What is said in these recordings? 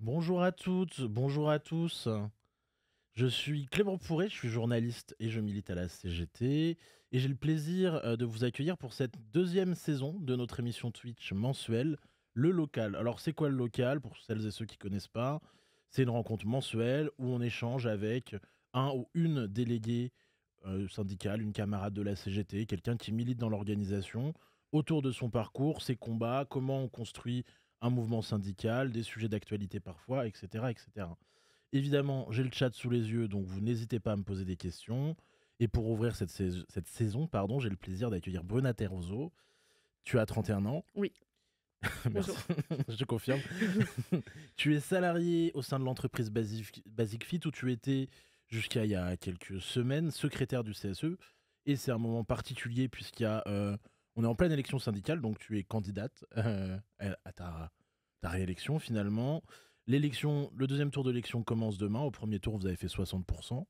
Bonjour à toutes, bonjour à tous. Je suis Clément Pourré, je suis journaliste et je milite à la CGT. Et j'ai le plaisir euh, de vous accueillir pour cette deuxième saison de notre émission Twitch mensuelle, Le Local. Alors, c'est quoi le local pour celles et ceux qui ne connaissent pas C'est une rencontre mensuelle où on échange avec un ou une déléguée euh, syndicale, une camarade de la CGT, quelqu'un qui milite dans l'organisation, autour de son parcours, ses combats, comment on construit un mouvement syndical, des sujets d'actualité parfois, etc. etc. Évidemment, j'ai le chat sous les yeux, donc vous n'hésitez pas à me poser des questions. Et pour ouvrir cette, saison, pardon, j'ai le plaisir d'accueillir Bruna Terroso. Tu as 31 ans. Oui. Merci, je te confirme. tu es salarié au sein de l'entreprise Basic, Fit où tu étais jusqu'à il y a quelques semaines secrétaire du CSE. Et c'est un moment particulier puisqu'il y a euh, on est en pleine élection syndicale, donc tu es candidate euh, à ta, réélection finalement. L'élection, le deuxième tour d'élection commence demain. Au premier tour, vous avez fait 60%.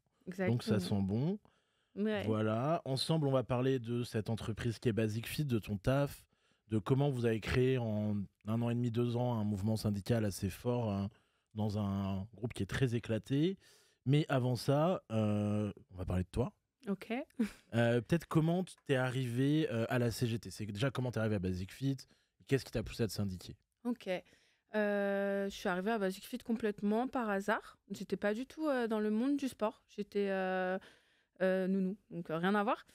Donc ça sent bon. Voilà. Ensemble, on va parler de cette entreprise qui est Basic Fit, de ton taf, de comment vous avez créé en un an et demi, deux ans, un mouvement syndical assez fort hein, dans un groupe qui est très éclaté. Mais avant ça, euh, on va parler de toi. Ok. Euh, peut-être comment t'es arrivé euh, à la CGT C'est déjà comment es arrivé à Basic Fit Qu'est-ce qui t'a poussé à te syndiquer Ok. Euh, je suis arrivée à Basic Fit complètement par hasard. J'étais pas du tout dans le monde du sport. J'étais nounou, donc rien à voir.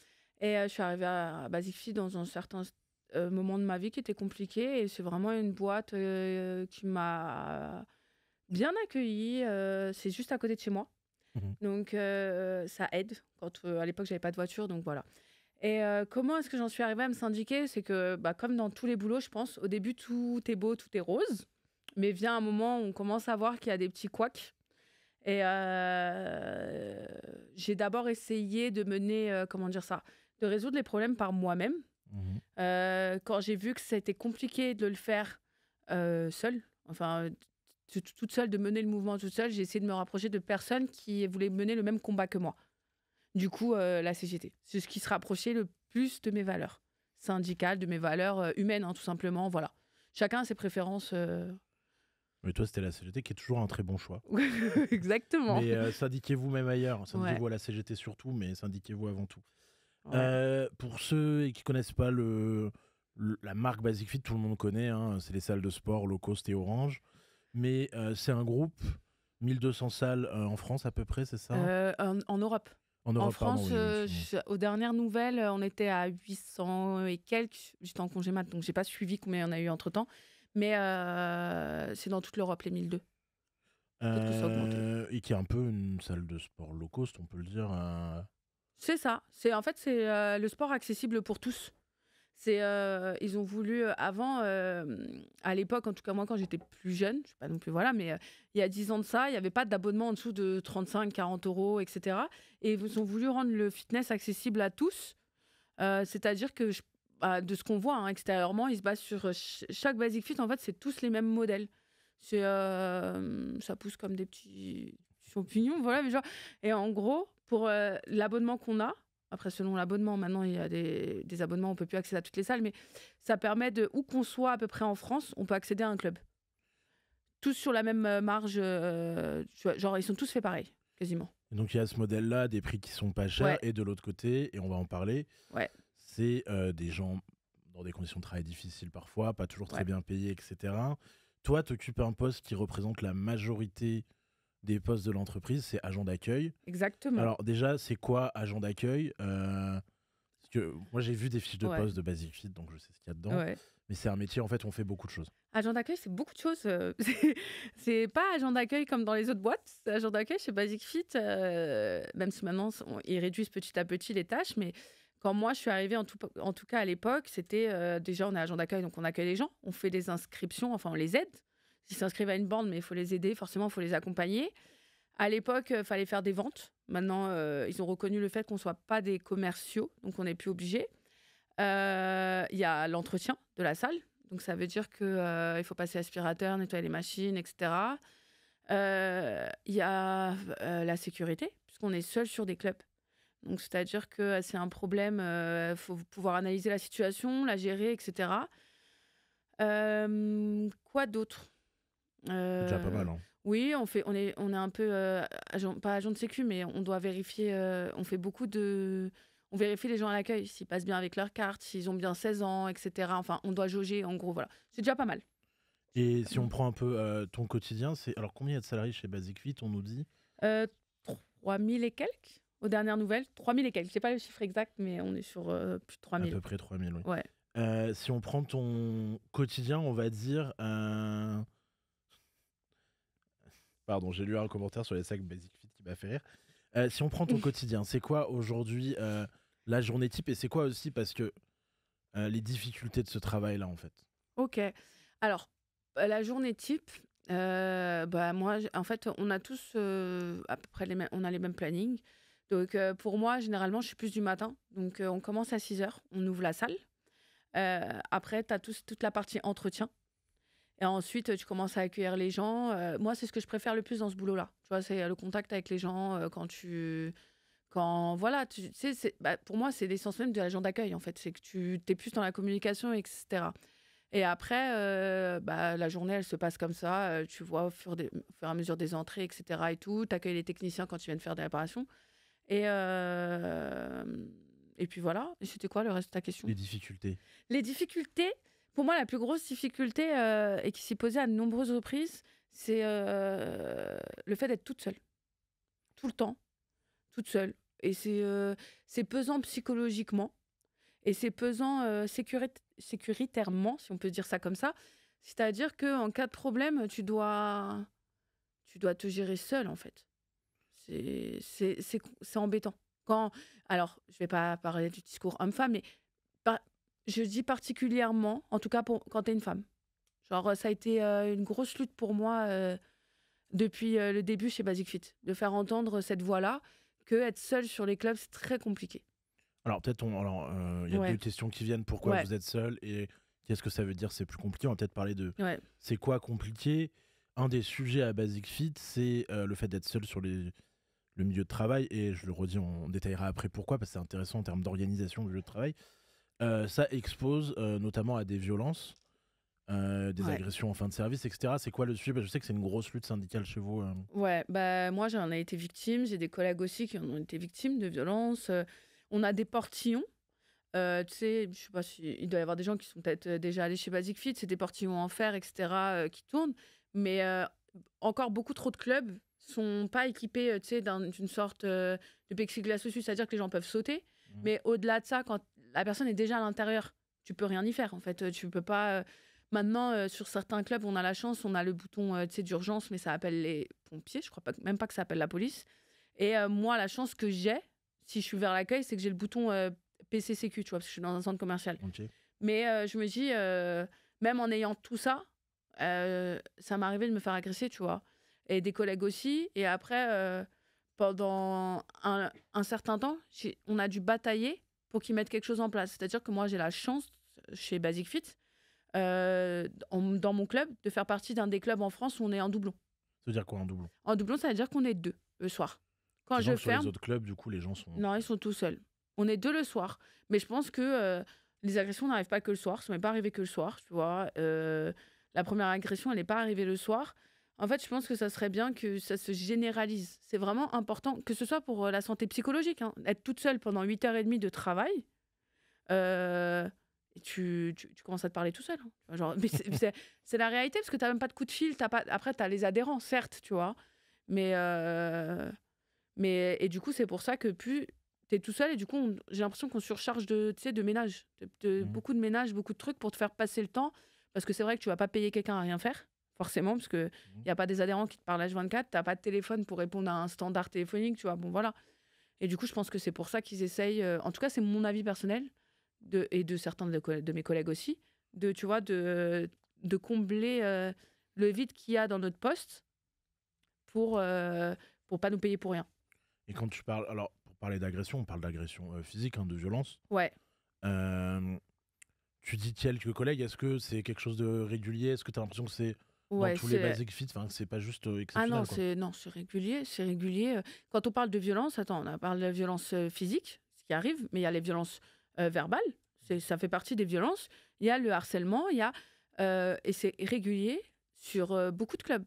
Et je suis arrivée à, Basic Fit dans un certain moment de ma vie qui était compliqué. Et c'est vraiment une boîte qui m'a bien accueillie. c'est juste à côté de chez moi. Mhm. Donc euh, ça aide. Quand, euh, à l'époque, j'avais pas de voiture, donc voilà. Et euh, comment est-ce que j'en suis arrivée à me syndiquer C'est que, bah, comme dans tous les boulots, je pense, au début, tout est beau, tout est rose. Mais vient un moment où on commence à voir qu'il y a des petits couacs. Et j'ai d'abord essayé de mener, comment dire ça, de résoudre les problèmes par moi-même. Mhm. quand j'ai vu que c'était compliqué de le faire seul, enfin toute seule, de mener le mouvement toute seule. J'ai essayé de me rapprocher de personnes qui voulaient mener le même combat que moi. Du coup, euh, la CGT, c'est ce qui se rapprochait le plus de mes valeurs syndicales, de mes valeurs euh, humaines, hein, tout simplement. Voilà. Chacun a ses préférences. Euh. Mais toi, c'était la CGT qui est toujours un très bon choix. Exactement. Mais syndiquez-vous même ailleurs. Syndiquez-vous à la CGT surtout, mais syndiquez-vous avant tout. pour ceux qui connaissent pas le, la marque Basic Fit, tout le monde connaît. Hein, c'est les salles de sport low cost et orange mais euh, c'est un groupe, 1200 salles euh, en France à peu près, c'est ça euh, en, Europe. En, en, France, aux dernières nouvelles, on était à 800 et quelques. J'étais en congé mat, donc n'ai pas suivi combien on en a eu entre temps. Mais c'est dans toute l'Europe, les 1002. Euh, et qui est un peu une salle de sport low cost, on peut le dire. C'est ça. C'est En fait, c'est le sport accessible pour tous. C'est euh, ils ont voulu euh, avant, euh, à l'époque, en tout cas moi quand j'étais plus jeune, je sais pas non plus voilà, mais il y a 10 ans de ça, il n'y avait pas d'abonnement en dessous de 35, 40 euros, etc. Et ils ont voulu rendre le fitness accessible à tous, c'est-à-dire que bah, de ce qu'on voit hein, extérieurement, ils se basent sur chaque Basic Fit. En fait, c'est tous les mêmes modèles. C'est ça pousse comme des petits champignons, voilà. Mais genre, et en gros, pour l'abonnement qu'on a, après, selon l'abonnement, maintenant, il y a des, abonnements, on peut plus accéder à toutes les salles, mais ça permet de, où qu'on soit à peu près en France, on peut accéder à un club. Tous sur la même euh, marge, euh, genre, ils sont tous faits pareil, quasiment. donc, il y a ce modèle-là, des prix qui sont pas chers, et de l'autre côté, et on va en parler, c'est euh, des gens dans des conditions de travail difficiles parfois, pas toujours très bien payés, etc. Toi, tu occupes un poste qui représente la majorité des postes de l'entreprise, c'est agent d'accueil. Exactement. Alors déjà, c'est quoi agent d'accueil euh, Moi, j'ai vu des fiches de poste de Basic Fit, donc je sais ce qu'il y a dedans. Mais c'est un métier, en fait, on fait beaucoup de choses. Agent d'accueil, c'est beaucoup de choses. Euh, c'est pas agent d'accueil comme dans les autres boîtes. Agent d'accueil chez Basic Fit, euh, même si maintenant, ils réduisent petit à petit les tâches, mais quand moi je suis arrivé, en tout, cas à l'époque, c'était déjà on est agent d'accueil, donc on accueille les gens, on fait des inscriptions, enfin on les aide ils s'inscrivent à une bande, mais il faut les aider, forcément, il faut les accompagner. À l'époque, il euh, fallait faire des ventes. Maintenant, euh, ils ont reconnu le fait qu'on ne soit pas des commerciaux, donc on n'est plus obligé. Euh, il y a l'entretien de la salle, donc ça veut dire qu'il il faut passer aspirateur, nettoyer les machines, etc. Il y a la sécurité, puisqu'on est seul sur des clubs. Donc c'est-à-dire que c'est un problème, il faut pouvoir analyser la situation, la gérer, etc. quoi d'autre euh, déjà pas mal, hein. Oui, on fait, on est, on est un peu euh, agent, pas agent de sécu, mais on doit vérifier. Euh, on fait beaucoup de, on vérifie les gens à l'accueil s'ils passent bien avec leur carte, s'ils ont bien 16 ans, etc. Enfin, on doit jauger. En gros, voilà, c'est déjà pas mal. Et si on prend un peu euh, ton quotidien, c'est alors combien il y a de salariés chez Basic Fit On nous dit Euh, 3000 et quelques aux dernières nouvelles, 3000 et quelques. Je sais pas le chiffre exact, mais on est sur plus de à peu près 3000. Oui. si on prend ton quotidien, on va dire Pardon, j'ai lu un commentaire sur les sacs Basic Fit qui m'a fait rire. Euh, si on prend ton quotidien, c'est quoi aujourd'hui euh, la journée type et c'est quoi aussi parce que euh, les difficultés de ce travail-là en fait Ok. Alors, bah, la journée type, bah moi, en fait, on a tous à peu près les mêmes, on a les mêmes plannings. Donc pour moi, généralement, je suis plus du matin. Donc on commence à 6 h on ouvre la salle. après, tu as tous, toute la partie entretien. Et ensuite, tu commences à accueillir les gens. Euh, moi, c'est ce que je préfère le plus dans ce boulot-là. Tu vois, c'est le contact avec les gens euh, quand tu. Quand, voilà, tu sais, bah, pour moi, c'est l'essence même de l'agent d'accueil, en fait. C'est que tu es plus dans la communication, etc. Et après, euh, bah, la journée, elle se passe comme ça. tu vois, au fur, et à mesure des entrées, etc. et tout. Tu accueilles les techniciens quand ils viennent faire des réparations. Et. et puis voilà, c'était quoi le reste de ta question Les difficultés. Les difficultés, pour moi, la plus grosse difficulté, euh, et qui s'est posée à de nombreuses reprises, c'est euh, le fait d'être toute seule. Tout le temps. Toute seule. Et c'est euh, pesant psychologiquement. Et c'est pesant sécuritairement, si on peut dire ça comme ça. C'est-à-dire qu'en cas de problème, tu dois, tu dois te gérer seule, en fait. C'est embêtant. Quand, alors, je ne vais pas parler du discours homme-femme, mais je dis particulièrement, en tout cas pour, quand tu es une femme. Genre, ça a été euh, une grosse lutte pour moi euh, depuis euh, le début chez Basic Fit, de faire entendre cette voix-là, que être seule sur les clubs, c'est très compliqué. Alors, peut-être, on... alors, il y a des deux questions qui viennent. Pourquoi vous êtes seule et qu'est-ce que ça veut dire C'est plus compliqué. On va peut-être parler de c'est quoi compliqué. Un des sujets à Basic Fit, c'est le fait d'être seule sur les... le milieu de travail. Et je le redis, on détaillera après pourquoi, parce que c'est intéressant en termes d'organisation du lieu de travail. Euh, ça expose euh, notamment à des violences, euh, des agressions en fin de service, etc. C'est quoi le sujet Je sais que c'est une grosse lutte syndicale chez vous. Hein. Ouais, bah moi j'en ai été victime, j'ai des collègues aussi qui en ont été victimes de violences. on a des portillons. tu sais, je sais pas si il doit y avoir des gens qui sont peut-être déjà allés chez Basic Fit, c'est des portillons en fer, etc., qui tournent. Mais encore beaucoup trop de clubs sont pas équipés d'une sorte de plexiglas dessus, c'est-à-dire que les gens peuvent sauter. Mmh. Mais au-delà de ça, quand la personne est déjà à l'intérieur. Tu peux rien y faire, en fait. Euh, tu peux pas. Euh, maintenant, euh, sur certains clubs, on a la chance, on a le bouton d'urgence, mais ça appelle les pompiers. Je crois pas, même pas que ça appelle la police. Et moi, la chance que j'ai, si je suis vers l'accueil, c'est que j'ai le bouton PCCQ, tu vois, parce que je suis dans un centre commercial. Mais je me dis, même en ayant tout ça, ça m'est arrivé de me faire agresser, tu vois. Et des collègues aussi. Et après, pendant un, certain temps, on a dû batailler pour qu'ils mettent quelque chose en place. C'est-à-dire que moi, j'ai la chance chez Basic Fit, euh, dans mon club, de faire partie d'un des clubs en France où on est en doublon. Ça veut dire quoi en doublon En doublon, ça veut dire qu'on est deux le soir. Quand je ferme. Sur les autres clubs, du coup, les gens sont. Non, ils sont tout seuls. On est deux le soir. Mais je pense que euh, les agressions n'arrivent pas que le soir. Ça m'est pas arrivé que le soir, tu vois. Euh, la première agression, elle n'est pas arrivée le soir. En fait, je pense que ça serait bien que ça se généralise. C'est vraiment important, que ce soit pour euh, la santé psychologique. Hein. Être toute seule pendant 8h30 de travail, euh, tu, commences à te parler tout seul. Hein. c'est la réalité, parce que tu n'as même pas de coup de fil. pas, après, tu as les adhérents, certes, tu vois. Mais, euh, mais et du coup, c'est pour ça que plus tu es tout seul, et du coup, j'ai l'impression qu'on surcharge de, de ménage. De, mmh. Beaucoup de ménage, beaucoup de trucs pour te faire passer le temps. Parce que c'est vrai que tu vas pas payer quelqu'un à rien faire forcément, parce qu'il n'y mmh. a pas des adhérents qui te parlent H24, tu pas de téléphone pour répondre à un standard téléphonique, tu vois. Bon, voilà. Et du coup, je pense que c'est pour ça qu'ils essayent, euh, en tout cas, c'est mon avis personnel, de, et de certains de, mes collègues aussi, de, tu vois, de, de combler euh, le vide qu'il y a dans notre poste pour ne euh, pour pas nous payer pour rien. Et quand tu parles, alors, pour parler d'agression, on parle d'agression physique, hein, de violence. Ouais. tu dis quelques collègues, est-ce que c'est quelque chose de régulier Est-ce que tu as l'impression que c'est tous les basic fit, c'est pas juste euh, ah exceptionnel. non, c'est non, c'est régulier, c'est régulier. Euh, quand on parle de violence, attends, on parle de la violence euh, physique, ce qui arrive, mais il y a les violences verbales, verbales, ça fait partie des violences. Il y a le harcèlement, il y a et c'est régulier sur beaucoup de clubs.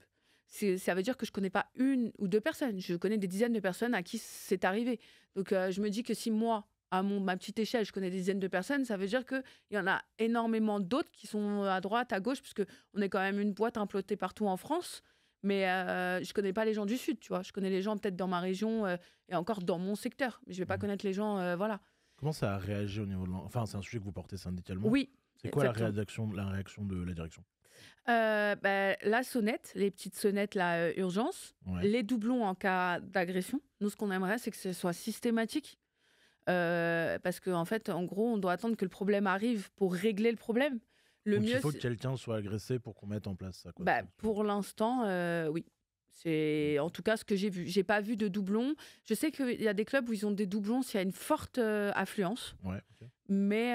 Ça veut dire que je connais pas une ou deux personnes, je connais des dizaines de personnes à qui c'est arrivé. Donc je me dis que si moi à mon, ma petite échelle, je connais des dizaines de personnes, ça veut dire qu'il y en a énormément d'autres qui sont euh, à droite, à gauche, puisque on est quand même une boîte implotée partout en France. Mais je euh, je connais pas les gens du Sud, tu vois. Je connais les gens peut-être dans ma région euh, et encore dans mon secteur, mais je vais pas mmh. connaître les gens, voilà. Comment ça a réagi au niveau de Enfin, c'est un sujet que vous portez syndicalement. Oui. C'est quoi la réaction, la réaction de la direction bah, La sonnette, les petites sonnettes, la urgence, les doublons en cas d'agression. Nous, ce qu'on aimerait, c'est que ce soit systématique. Euh, parce qu'en en fait, en gros, on doit attendre que le problème arrive pour régler le problème. Le Donc mieux, il faut que quelqu'un soit agressé pour qu'on mette en place ça. Bah, pour l'instant, euh, oui. C'est en tout cas ce que j'ai vu. J'ai pas vu de doublons. Je sais qu'il y a des clubs où ils ont des doublons s'il y a une forte euh, affluence. Mais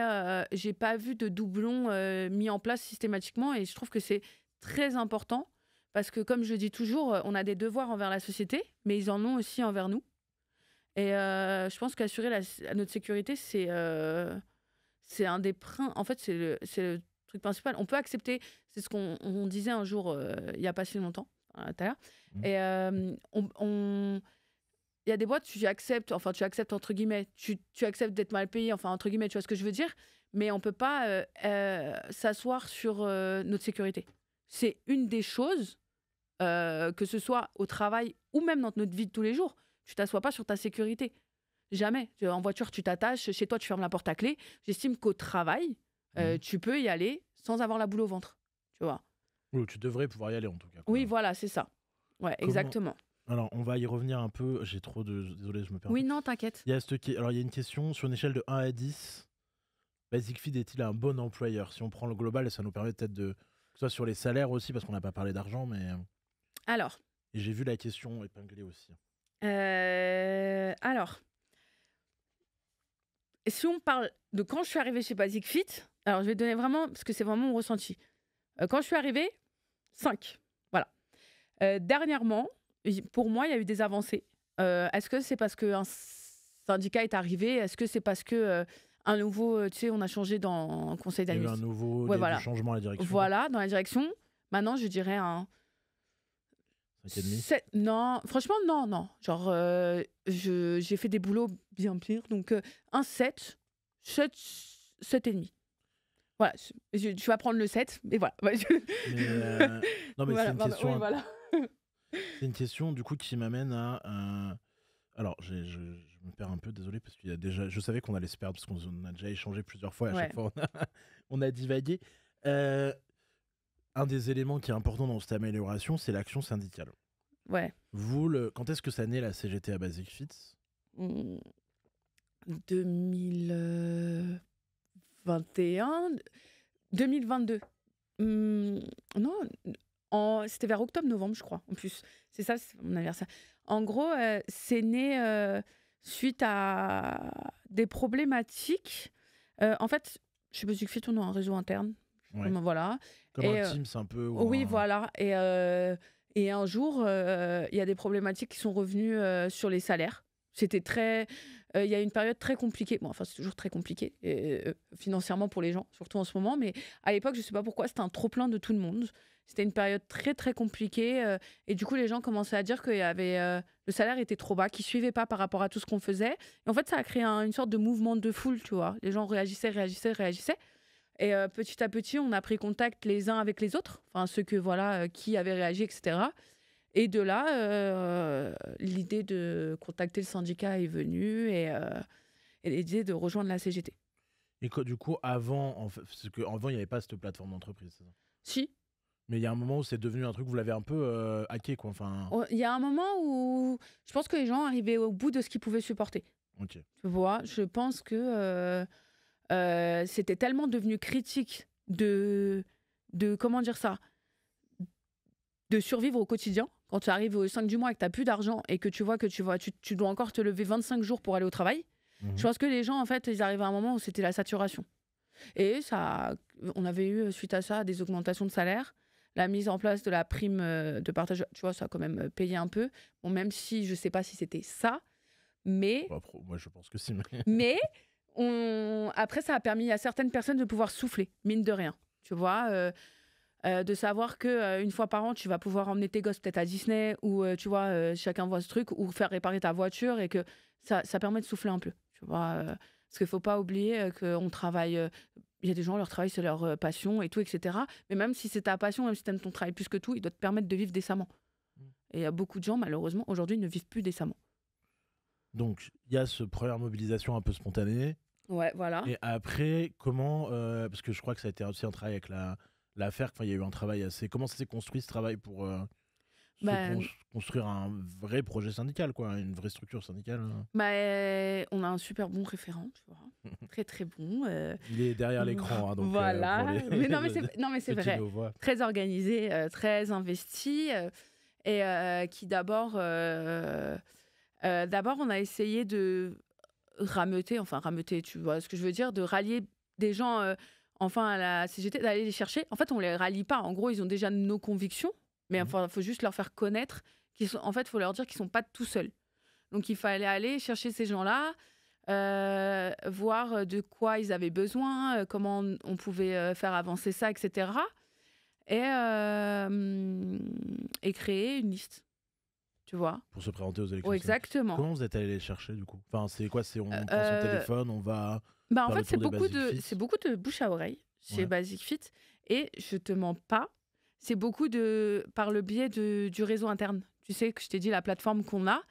j'ai pas vu de doublons mis en place systématiquement et je trouve que c'est très important parce que comme je dis toujours, on a des devoirs envers la société, mais ils en ont aussi envers nous. Et euh, je pense qu'assurer notre sécurité, c'est euh, c'est un des prins. En fait, c'est le, le, truc principal. On peut accepter, c'est ce qu'on disait un jour, euh, il n'y a pas si longtemps, tout à l'heure. Mmh. Et on, il y a des boîtes, tu acceptes, enfin, tu acceptes entre guillemets, tu, tu acceptes d'être mal payé, enfin, entre guillemets, tu vois ce que je veux dire, mais on peut pas s'asseoir sur notre sécurité. C'est une des choses, que ce soit au travail ou même dans notre vie de tous les jours. Tu t'assois pas sur ta sécurité. Jamais. En voiture, tu t'attaches. Chez toi, tu fermes la porte à clé. J'estime qu'au travail, euh, mmh. tu peux y aller sans avoir la boule au ventre. Tu vois. tu devrais pouvoir y aller en tout cas. Oui, voilà, c'est ça. Ouais, exactement. Alors, on va y revenir un peu. J'ai trop de. Désolé, je me perds. Oui, non, t'inquiète. Il Alors, il y a une question. Sur une échelle de 1 à 10, Basic Feed est-il un bon employeur Si on prend le global, ça nous permet peut-être de. soit sur les salaires aussi, parce qu'on n'a pas parlé d'argent, mais. Euh, alors. Et j'ai vu la question épinglée aussi. Euh, alors, si on parle de quand je suis arrivée chez Basic Fit, alors je vais donner vraiment, parce que c'est vraiment mon ressenti. Euh, quand je suis arrivée, 5. Voilà. Euh, dernièrement, pour moi, il y a eu des avancées. Est-ce que c'est parce qu'un syndicat est arrivé Est-ce que c'est parce que un nouveau, tu sais, on a changé dans le conseil d'administration. Il y a un nouveau changement à la direction. Voilà, dans la direction. Maintenant, je dirais un 7, non, franchement, non, non. Genre, euh, j'ai fait des boulots bien pires. Donc, euh, un 7, 7,5. Voilà, je, tu vas prendre le 7, et voilà. Mais euh, Non, mais voilà, c'est une question. c'est une question, du coup, qui m'amène à. Alors, je, me perds un peu, désolé, parce qu'il y a déjà. Je savais qu'on allait se perdre, parce qu'on a déjà échangé plusieurs fois, à chaque fois, on a, on a divagué un des éléments qui est important dans cette amélioration, c'est l'action syndicale. Ouais. Vous, quand est-ce que ça naît la CGT à Basic Fit 2021, 2022. Hmm, euh, hmm, non, c'était vers octobre-novembre, je crois. En plus, c'est ça, mon anniversaire. En gros, euh, c'est né euh, suite à des problématiques. en fait, chez Basic fit on a un réseau interne. Voilà. Euh, un peu. Oui, voilà. Et, euh, et un jour, euh, il y a des problématiques qui sont revenues sur les salaires. C'était très. Il y a une période très compliquée. Bon, enfin, c'est toujours très compliqué financièrement pour les gens, surtout en ce moment. Mais à l'époque, je ne sais pas pourquoi, c'était un trop-plein de tout le monde. C'était une période très, très compliquée. et du coup, les gens commençaient à dire que le salaire était trop bas, qu'ils ne suivaient pas par rapport à tout ce qu'on faisait. Et en fait, ça a créé une sorte de mouvement de foule, tu vois. Les gens réagissaient, réagissaient, réagissaient. Et euh, petit à petit, on a pris contact les uns avec les autres, enfin ceux que voilà, euh, qui avaient réagi, etc. Et de là, euh, l'idée de contacter le syndicat est venue et, l'idée de rejoindre la CGT. Et du coup, avant, en que, avant il n'y avait pas cette plateforme d'entreprise, Si. Mais il y a un moment où c'est devenu un truc, vous l'avez un peu hacké, quoi. Enfin. Oh, il y a un moment où je pense que les gens arrivaient au bout de ce qu'ils pouvaient supporter. Ok. Tu vois, je pense que euh, c'était tellement devenu critique de, de, comment dire ça, de survivre au quotidien. Quand tu arrives au 5 du mois et que tu n'as plus d'argent et que tu vois que tu, vois, tu, dois encore te lever 25 jours pour aller au travail, mhm. je pense que les gens, en fait, ils arrivent à un moment où c'était la saturation. Et ça, on avait eu, euh, suite à ça, des augmentations de salaire, la mise en place de la prime euh, de partage. Tu vois, ça a quand même payé un peu. Bon, même si je ne sais pas si c'était ça, mais. moi, je pense que si. mais après, ça a permis à certaines personnes de pouvoir souffler, mine de rien. Tu vois euh, euh, de savoir que euh, une fois par an tu vas pouvoir emmener tes gosses peut-être à Disney ou tu vois chacun voit ce truc ou faire réparer ta voiture et que ça, permet de souffler un peu tu vois parce qu'il ne faut pas oublier qu'on travaille il y a des gens leur travail c'est leur passion et tout etc mais même si c'est ta passion même si tu aimes ton travail plus que tout il doit te permettre de vivre décemment mmh. et il y a beaucoup de gens malheureusement aujourd'hui ne vivent plus décemment donc, il y a ce première mobilisation un peu spontanée. Ouais, voilà. Et après, comment. Euh, parce que je crois que ça a été aussi un travail avec la, la e Enfin, il y a eu un travail assez. Comment s'est construit ce travail pour. Euh, bah, euh, construire un vrai projet syndical, quoi, une vraie structure syndicale. Hein. Bah, on a un super bon référent, tu vois, très très bon. Il est derrière l'écran, hein, donc. Voilà. mais non, mais c'est vrai. très organisé, très investi, et qui d'abord euh, d'abord, on a essayé de rameuter, enfin rameuter, tu vois ce que je veux dire, de rallier des gens, euh, enfin à la CGT, d'aller les chercher. En fait, on les rallie pas. En gros, ils ont déjà nos convictions, mais mhm. il faut juste leur faire connaître. Sont, en fait, faut leur dire qu'ils sont pas tout seuls. Donc, il fallait aller chercher ces gens-là. Euh, voir de quoi ils avaient besoin, comment on, pouvait faire avancer ça, etc. Et, et créer une liste. Pour se présenter aux élections. exactement. Comment vous êtes allé les chercher du coup Enfin, c'est quoi C'est on prend son euh, téléphone, on va. Bah en fait, c'est beaucoup de c'est beaucoup de bouche à oreille chez Basic Fit et je te mens pas, c'est beaucoup de par le biais de, du réseau interne. Tu sais que je t'ai dit la plateforme qu'on a.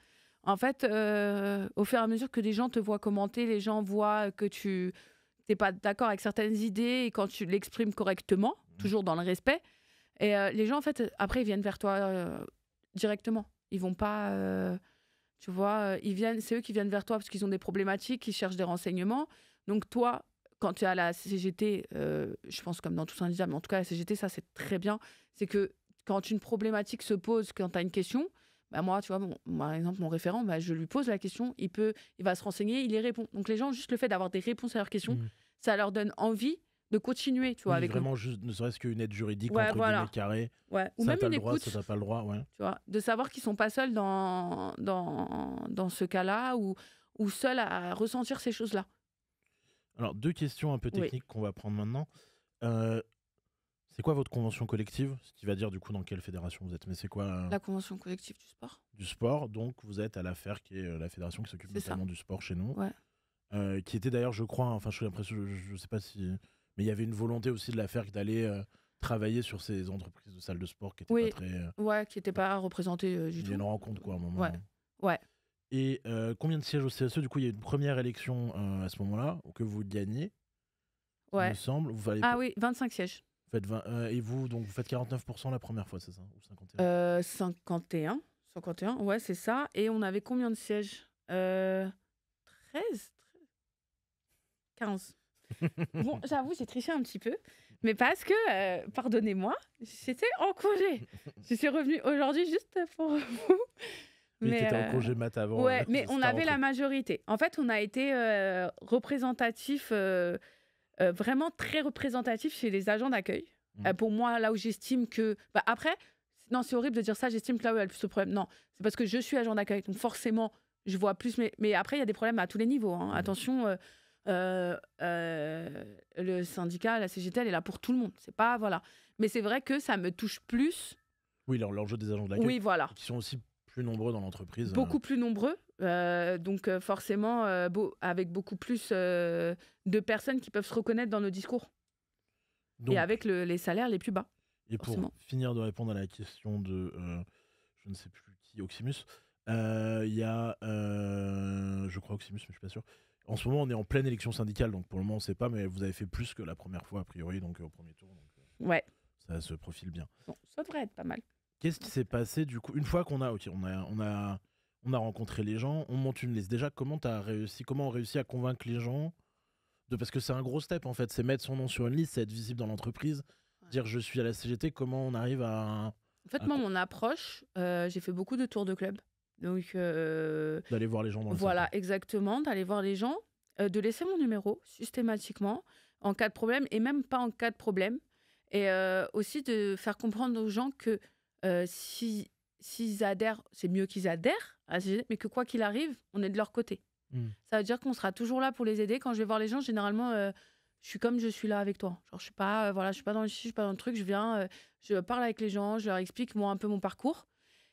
En fait, euh, au fur et à mesure que les gens te voient commenter, les gens voient que tu n'es pas d'accord avec certaines idées et quand tu l'exprimes correctement, mmh. toujours dans le respect, et euh, les gens en fait après ils viennent vers toi directement. Ils vont pas. Euh, tu vois, euh, ils viennent, c'est eux qui viennent vers toi parce qu'ils ont des problématiques, ils cherchent des renseignements. Donc toi, quand tu es à la CGT, euh, je pense comme dans tout syndicat, mais en tout cas la CGT, ça c'est très bien. C'est que quand une problématique se pose, quand tu as une question, ben moi, tu vois, moi par exemple, mon référent, bah, je lui pose la question, il peut, il va se renseigner, il y répond. Donc les gens, juste le fait d'avoir des réponses à leurs questions, mmh. ça leur donne envie de continuer, tu vois. avec vraiment, juste, ne serait-ce qu'une aide juridique ouais, entre voilà. carré. Ou même une le droit, écoute. Ça pas le droit, ouais. Tu vois, de savoir qu'ils sont pas seuls dans, dans, dans ce cas-là ou, ou seuls à ressentir ces choses-là. Alors, deux questions un peu techniques qu'on va prendre maintenant. Euh, c'est quoi votre convention collective Ce qui va dire du coup dans quelle fédération vous êtes. Mais c'est quoi euh, La convention collective du sport. Du sport, donc vous êtes à l'affaire qui est euh, la fédération qui s'occupe notamment du sport chez nous. qui était d'ailleurs, je crois, enfin, je suis l'impression, je, je sais pas si mais il y avait une volonté aussi de la faire d'aller euh, travailler sur ces entreprises de salles de sport qui étaient pas très. Euh, ouais, qui n'étaient pas représentées euh, du tout. Il une rencontre, quoi, à un moment. Ouais. Hein. Et combien de sièges au CSE Du coup, il y a une première élection à ce moment-là que vous gagnez. Ouais. Il me semble. Ah oui, 25 sièges. faites 20, et vous, donc, vous faites 49% la première fois, c'est ça Ou 51 51. 51, ouais, c'est ça. Et on avait combien de sièges 13 15 bon, j'avoue, j'ai triché un petit peu, mais parce que, euh, pardonnez-moi, j'étais en congé. Je suis revenue aujourd'hui juste pour vous. Mais, tu étais en euh, congé mat avant. Ouais, euh, mais on avait la majorité. En fait, on a été représentatif, vraiment très représentatif chez les agents d'accueil. Mmh. pour moi, là où j'estime que. Bah, après, non, c'est horrible de dire ça, j'estime que là où il y a le plus de problèmes. Non, c'est parce que je suis agent d'accueil, donc forcément, je vois plus. Mais, après, il y a des problèmes à tous les niveaux. Hein. Mmh. Attention, euh, euh, le syndicat, la CGT, elle est là pour tout le monde. C'est pas voilà. Mais c'est vrai que ça me touche plus. Oui, l'enjeu des agents de la Oui, voilà. Qui sont aussi plus nombreux dans l'entreprise. Beaucoup euh. plus nombreux. donc forcément, avec beaucoup plus de personnes qui peuvent se reconnaître dans nos discours. et avec les salaires les plus bas. Et pour finir de répondre à la question de, je ne sais plus qui, Oximus, il y a, je crois Oximus, mais je suis pas sûr, en ce moment, on est en pleine élection syndicale, donc pour le moment, on ne sait pas, mais vous avez fait plus que la première fois, a priori, donc euh, au premier tour. Euh, ouais. Ça se profile bien. ça devrait être pas mal. Qu'est-ce qui s'est passé du coup Une fois qu'on a, on a, on a, rencontré les gens, on monte une liste. Déjà, comment as réussi Comment on réussit à convaincre les gens de parce que c'est un gros step en fait, c'est mettre son nom sur une liste, c'est être visible dans l'entreprise, dire je suis à la CGT. Comment on arrive à En fait, moi, mon approche, euh, j'ai fait beaucoup de tours de club. Donc euh, d'aller voir les gens. Dans voilà, exactement, d'aller voir les gens, euh, de laisser mon numéro systématiquement en cas de problème et même pas en cas de problème, et euh, aussi de faire comprendre aux gens que si s'ils adhèrent, c'est mieux qu'ils adhèrent, mais que quoi qu'il arrive, on est de leur côté. Hmm. Ça veut dire qu'on sera toujours là pour les aider. Quand je vais voir les gens, généralement, je suis comme je suis là avec toi. Genre, je suis pas, voilà, je suis pas dans le je suis pas dans le truc. Je viens, je parle avec les gens, je leur explique moi un peu mon parcours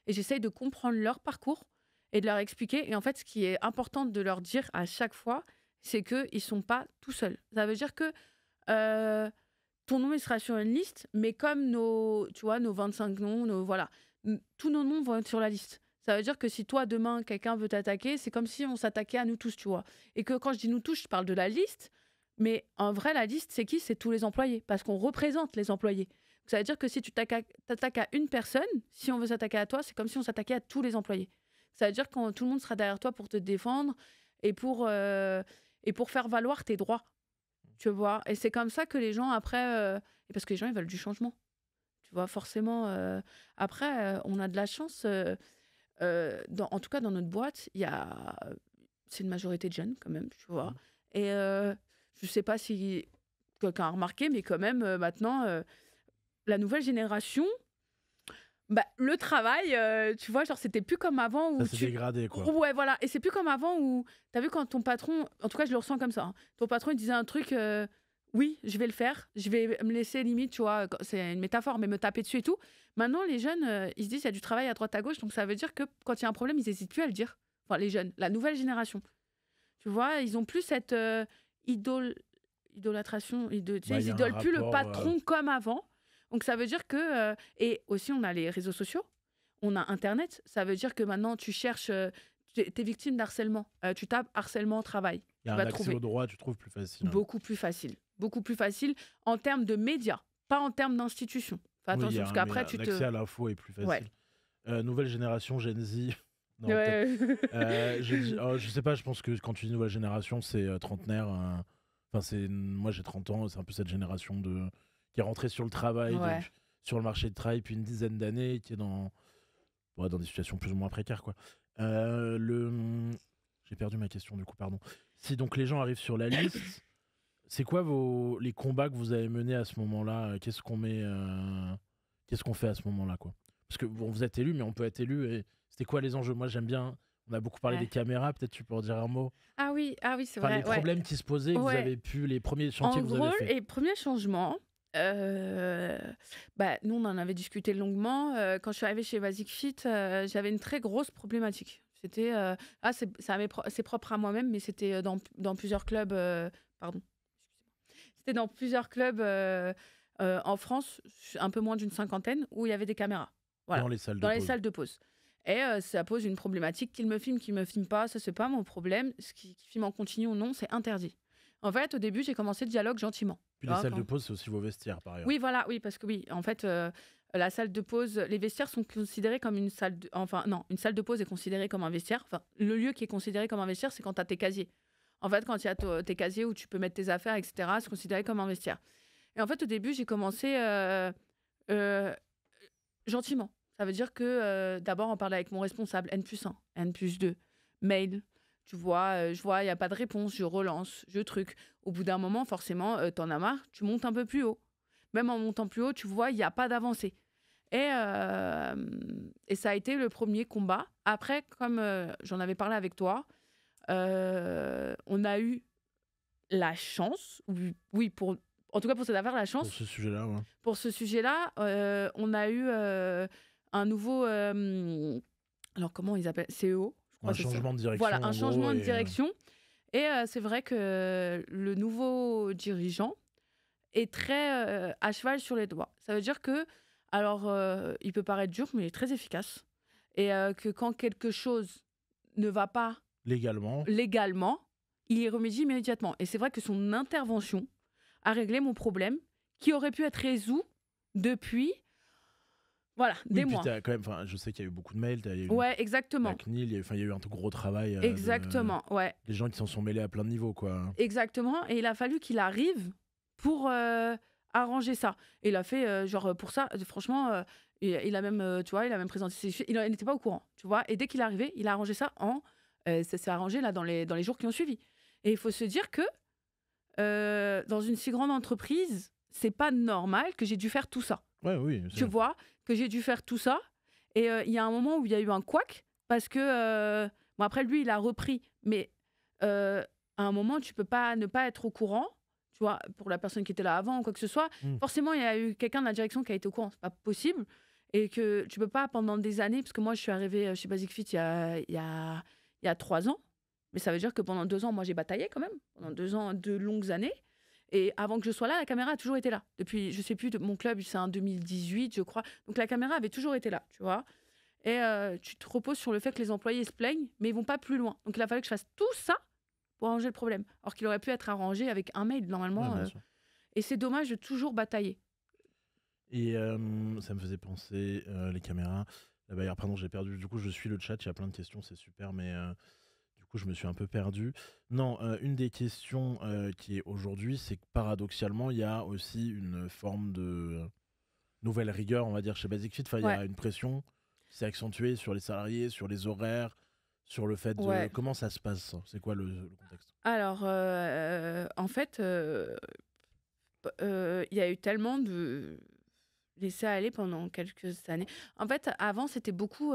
et j'essaye de comprendre leur parcours et de leur expliquer. Et en fait, ce qui est important de leur dire à chaque fois, c'est qu'ils ne sont pas tout seuls. Ça veut dire que euh, ton nom, il sera sur une liste, mais comme nos, tu vois, nos 25 noms, nos, voilà, tous nos noms vont être sur la liste. Ça veut dire que si toi, demain, quelqu'un veut t'attaquer, c'est comme si on s'attaquait à nous tous, tu vois. Et que quand je dis nous tous, je parle de la liste, mais en vrai, la liste, c'est qui C'est tous les employés, parce qu'on représente les employés ça veut dire que si tu t'attaques à une personne, si on veut s'attaquer à toi, c'est comme si on s'attaquait à tous les employés. Ça veut dire que tout le monde sera derrière toi pour te défendre et pour, euh, et pour faire valoir tes droits. Tu vois Et c'est comme ça que les gens, après. Euh, parce que les gens, ils veulent du changement. Tu vois, forcément. Euh, après, on a de la chance. en tout cas, dans notre boîte, il y a. C'est une majorité de jeunes, quand même, tu vois. Mmh. Et je ne sais pas si quelqu'un a remarqué, mais quand même, maintenant la nouvelle génération, bah, le travail, euh, tu vois, genre, c'était plus comme avant. ou ça s'est dégradé, quoi. Ouais, voilà. Et c'est plus comme avant où, t'as vu, quand ton patron, en tout cas, je le ressens comme ça, hein. ton patron, il disait un truc, euh, oui, je vais le faire, je vais me laisser limite, tu vois, c'est une métaphore, mais me taper dessus et tout. Maintenant, les jeunes, euh, ils se disent, il y a du travail à droite, à gauche, donc ça veut dire que quand il y a un problème, ils hésitent plus à le dire. Enfin, les jeunes, la nouvelle génération. Tu vois, ils ont plus cette idole, idolâtration, bah, ils, n'idolent plus le patron comme avant. Donc ça veut dire que... Euh, et aussi, on a les réseaux sociaux, on a Internet. Ça veut dire que maintenant, tu cherches... Euh, tu es victime d'harcèlement. Euh, tu tapes harcèlement au travail. Il y a tu un accès au droit, tu trouves plus facile. Hein. Beaucoup plus facile. Beaucoup plus facile en termes de médias, pas en termes d'institutions. attention, parce qu'après, tu te. L'accès à l'info est plus facile. nouvelle génération Gen Z. Oh, je, oh, sais pas, je pense que quand tu dis nouvelle génération, c'est trentenaire. Hein. Enfin, c'est moi j'ai 30 ans, c'est un peu cette génération de qui est rentré sur le travail, sur le marché de travail depuis une dizaine d'années, qui est dans, dans des situations plus ou moins précaires. Quoi. Euh, le... J'ai perdu ma question du coup, pardon. Si donc les gens arrivent sur la liste, c'est quoi vos... les combats que vous avez menés à ce moment-là euh, Qu'est-ce qu'on met euh, Qu'est-ce qu'on fait à ce moment-là quoi Parce que bon, vous êtes élu, mais on peut être élu. Et c'était quoi les enjeux Moi, j'aime bien on a beaucoup parlé des caméras, peut-être tu peux en dire un mot. Ah oui, ah oui c'est vrai. Les problèmes qui se posaient, vous avez pu, les premiers chantiers que vous avez fait. Les premiers changements, euh, nous, on en avait discuté longuement. quand je suis arrivée chez Basic Fit, j'avais une très grosse problématique. C'était, ah, c'est, propre à moi-même, mais c'était dans, plusieurs clubs, pardon, c'était dans plusieurs clubs en France, un peu moins d'une cinquantaine, où il y avait des caméras. Voilà. Dans les salles de pause. Et ça pose une problématique, qu'il me filme, qu'il me filme pas, ça c'est pas mon problème. Ce qui, qui filme en continu ou non, c'est interdit. En fait, au début, j'ai commencé le dialogue gentiment. Puis les salles de pause, c'est aussi vos vestiaires, par ailleurs. Oui, voilà, oui, parce que oui, en fait, euh, la salle de pause, les vestiaires sont considérés comme une salle de... Enfin, non, une salle de pause est considérée comme un vestiaire. Enfin, le lieu qui est considéré comme un vestiaire, c'est quand tu as tes casiers. En fait, quand il y tes casiers où tu peux mettre tes affaires, etc., c'est considéré comme un vestiaire. Et en fait, au début, j'ai commencé euh, euh, gentiment. Ça veut dire que d'abord, on parlait avec mon responsable, N plus 1, N plus 2, mail. Tu vois, euh, je vois, il n'y a pas de réponse, je relance, je truc. Au bout d'un moment, forcément, euh, t'en as marre, tu montes un peu plus haut. Même en montant plus haut, tu vois, il n'y a pas d'avancée. Et, euh, et, ça a été le premier combat. Après, comme j'en avais parlé avec toi, on a eu la chance, oui, pour, en tout cas pour cette affaire, la chance. Pour ce sujet-là, Pour ce sujet-là, on a eu un nouveau. alors, comment ils appellent CEO un changement de direction. Voilà, un changement de euh, direction. Et euh, c'est vrai que le nouveau dirigeant est très euh, à cheval sur les doigts. Ça veut dire que, alors, il peut paraître dur, mais il est très efficace. Et que quand quelque chose ne va pas légalement, légalement il y remédie immédiatement. Et c'est vrai que son intervention a réglé mon problème qui aurait pu être résolu depuis voilà, des oui, mois. Puis quand même, je sais qu'il y a eu beaucoup de mails. eu ouais, exactement. il y a, eu, y a un gros travail. Euh, exactement, ouais. Les gens qui s'en sont mêlés à plein de niveaux, quoi. Hein. Exactement, et il a fallu qu'il arrive pour euh, arranger ça. Et il a fait, euh, genre, pour ça, franchement, il, a même, tu vois, il a même présenté ses Il n'était pas au courant, tu vois. Et dès qu'il est arrivé, il a arrangé ça en. ça s'est arrangé, là, dans les, dans les jours qui ont suivi. Et il faut se dire que dans une si grande entreprise, c'est pas normal que j'ai dû faire tout ça. Oui, oui, tu vois, que j'ai dû faire tout ça. Et euh, il y a un moment où il y a eu un couac, parce que. Euh, bon, après, lui, il a repris. Mais euh, à un moment, tu peux pas ne pas être au courant, tu vois, pour la personne qui était là avant ou quoi que ce soit. Hmm. Forcément, il y a eu quelqu'un de la direction qui a été au courant. C'est pas possible. Et que tu peux pas, pendant des années, parce que moi, je suis arrivée chez Basic Fit il il y a, il y a trois ans. Mais ça veut dire que pendant deux ans, moi, j'ai bataillé quand même. Pendant deux ans, deux longues années. Et avant que je sois là, la caméra a toujours été là. Depuis, je sais plus, de, mon club, c'est en 2018, je crois. Donc la caméra avait toujours été là, tu vois. Et euh, tu te reposes sur le fait que les employés se plaignent, mais ils vont pas plus loin. Donc il a fallu que je fasse tout ça pour arranger le problème. Alors qu'il aurait pu être arrangé avec un mail, normalement. Euh. et c'est dommage de toujours batailler. Et euh, ça me faisait penser, les caméras. D'ailleurs, pardon, j'ai perdu. Du coup, je suis le chat, il y a plein de questions, c'est super, mais coup, je me suis un peu perdu. Non, euh, une des questions euh, qui est aujourd'hui, c'est que paradoxalement, il y a aussi une forme de nouvelle rigueur, on va dire, chez Basic Fit. il y a une pression qui s'est accentuée sur les salariés, sur les horaires, sur le fait de comment ça se passe C'est quoi le, contexte Alors, euh, en fait, il y a eu tellement de laisser aller pendant quelques années. En fait, avant, c'était beaucoup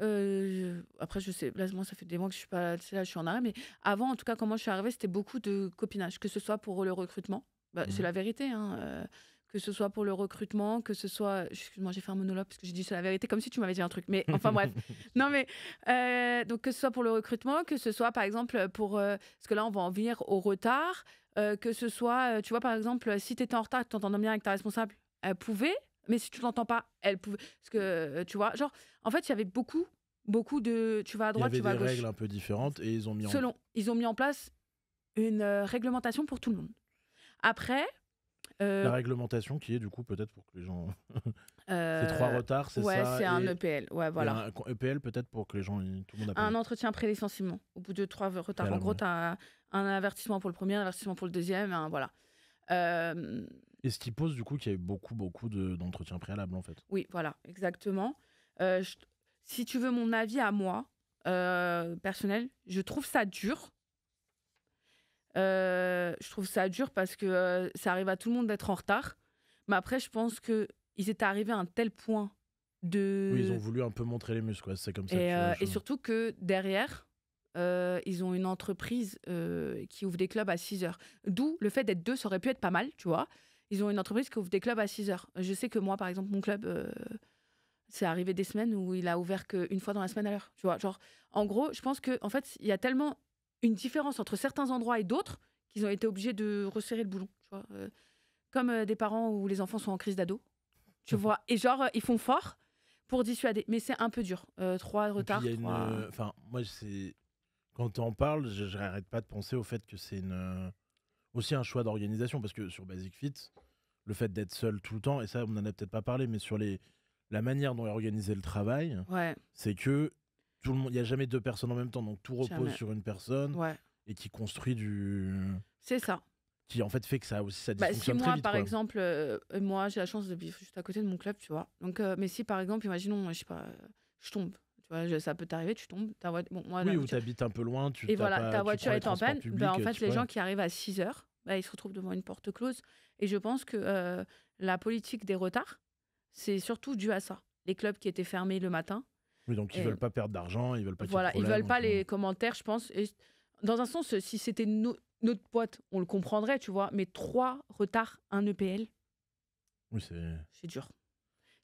euh, après, je sais, là, moi, ça fait des mois que je suis pas, là, je suis en arrêt, mais avant, en tout cas, comment je suis arrivée, c'était beaucoup de copinage, que ce soit pour le recrutement, bah, c'est mmh. la vérité, hein, euh, que ce soit pour le recrutement, que ce soit, excuse-moi, j'ai fait un monologue parce que j'ai dit c'est la vérité, comme si tu m'avais dit un truc, mais enfin bref, non mais euh, donc que ce soit pour le recrutement, que ce soit par exemple pour, parce que là, on va en venir au retard, que ce soit, tu vois, par exemple, si tu étais en retard, tu t'entendais bien avec ta responsable, elle pouvait mais si tu l'entends pas, elle pouvait. Parce que, euh, tu vois, genre, en fait, il y avait beaucoup, beaucoup de. Tu vas à droite, tu vas à gauche. Il y avait des règles un peu différentes et ils ont mis Selon, en... ils ont mis en place une euh, réglementation pour tout le monde. Après. Euh La réglementation qui est du coup peut-être pour que les gens. c'est trois retards, c'est ça. Ouais, c'est un EPL. E ouais, voilà. Un EPL peut-être pour que les gens. Tout le monde un entretien pré-licenciement. Au bout de trois retards. En gros, tu as un avertissement pour le premier, un avertissement pour le deuxième. voilà voilà. Et ce qui pose du coup qu'il y a eu beaucoup, beaucoup d'entretiens préalables en fait. Oui, voilà, exactement. Euh, si tu veux mon avis à moi, euh, personnel, je trouve ça dur. Euh, je trouve ça dur parce que ça arrive à tout le monde d'être en retard. Mais après, je pense que étaient arrivés à un tel point de. Oui, ils ont voulu un peu montrer les muscles, c'est comme ça. Et, et, surtout que derrière, ils ont une entreprise qui ouvre des clubs à 6 heures. D'où le fait d'être deux, ça aurait pu être pas mal, tu vois. Ils ont une entreprise qui ouvre des clubs à 6 heures. Je sais que moi, par exemple, mon club, euh, c'est arrivé des semaines où il a ouvert qu'une fois dans la semaine à l'heure. Tu vois, genre, en gros, je pense que en fait, il y a tellement une différence entre certains endroits et d'autres qu'ils ont été obligés de resserrer le boulon. Tu vois, euh, comme euh, des parents où les enfants sont en crise d'ado. Tu mmh. vois, et genre, ils font fort pour dissuader. Mais c'est un peu dur. trois retards. Enfin, moi, c'est. Quand on parle, je n'arrête pas de penser au fait que c'est une aussi un choix d'organisation parce que sur Basic Fit, le fait d'être seul tout le temps, et ça on n'en a peut-être pas parlé, mais sur les, la manière dont est organisé le travail, ouais. c'est que tout le monde, il n'y a jamais deux personnes en même temps, donc tout repose sur une personne et qui construit du. C'est ça. Qui en fait fait que ça aussi ça bah, Si moi, par exemple, euh, moi j'ai la chance de vivre juste à côté de mon club, tu vois. Donc, euh, mais si par exemple, imaginons, je sais pas, je tombe ça peut t'arriver, tu tombes, ta voiture. Bon, moi, oui, ou t'habites un peu loin, tu Et voilà, pas, ta voiture est en panne. Bah, en fait, les gens qui arrivent à 6 heures, bah, ils se retrouvent devant une porte close. Et je pense que euh, la politique des retards, c'est surtout dû à ça. Les clubs qui étaient fermés le matin. Oui, donc ils ne veulent pas perdre d'argent, ils veulent pas. Voilà, ils veulent pas les commentaires, je pense. dans un sens, si c'était notre boîte, on le comprendrait, tu vois. Mais trois retards, un EPL. Oui, c'est. C'est dur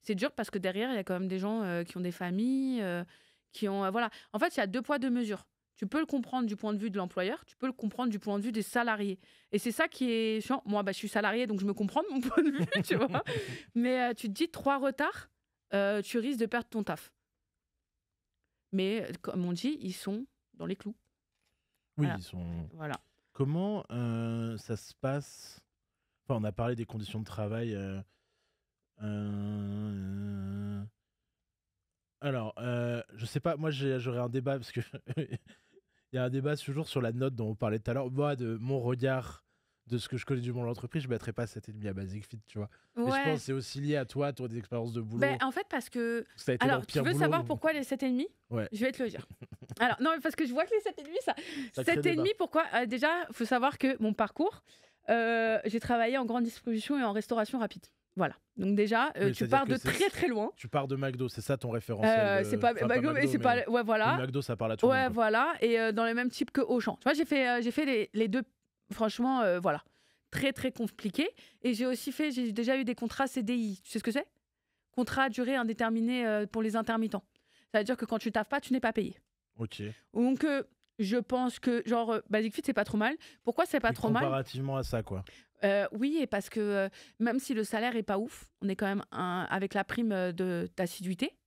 c'est dur parce que derrière, il y a quand même des gens euh, qui ont des familles, euh, qui ont. Euh, voilà. En fait, il y a deux poids, deux mesures. Tu peux le comprendre du point de vue de l'employeur, tu peux le comprendre du point de vue des salariés. Et c'est ça qui est chiant. Moi, bah, je suis salarié, donc je me comprends de mon point de vue, tu vois. Mais tu te dis, trois retards, tu risques de perdre ton taf. Mais comme on dit, ils sont dans les clous. Oui, ils sont. Voilà. Comment ça se passe Enfin, on a parlé des conditions de travail euh, alors, euh, je sais pas, moi j'aurais un débat parce que il y a un débat toujours sur la note dont on parlait tout à l'heure. Moi, de mon regard de ce que je connais du monde de l'entreprise, je ne mettrais pas 7,5 à Basic Fit, tu vois. Mais je pense que c'est aussi lié à toi, toi, des expériences de boulot. Ben, en fait, parce que. Alors, tu veux savoir pourquoi les 7,5 Je vais te le dire. Alors, non, parce que je vois que les 7,5, ça. ça 7,5, pourquoi Déjà, euh, Déjà, faut savoir que mon parcours, j'ai travaillé en grande distribution et en restauration rapide. Voilà. Donc déjà, euh, tu pars de très très loin. Tu pars de McDo, c'est ça ton référentiel. Euh, euh, c'est pas, McDo, c'est pas. Ouais, voilà. McDo, ça parle à tout le voilà. Et dans le même type que Auchan. Tu vois, j'ai fait, j'ai fait les, deux. Franchement, voilà. Très très compliqué. Et j'ai aussi fait, j'ai déjà eu des contrats CDI. Tu sais ce que c'est Contrat à durée indéterminée pour les intermittents. Ça veut dire que quand tu taffes pas, tu n'es pas payé. Ok. Donc je pense que, genre, euh, Basic Fit, c'est pas trop mal. Pourquoi c'est pas trop mal Comparativement à ça, quoi. Euh, oui, et parce que euh, même si le salaire est pas ouf, on est quand même un, avec la prime de d'assiduité,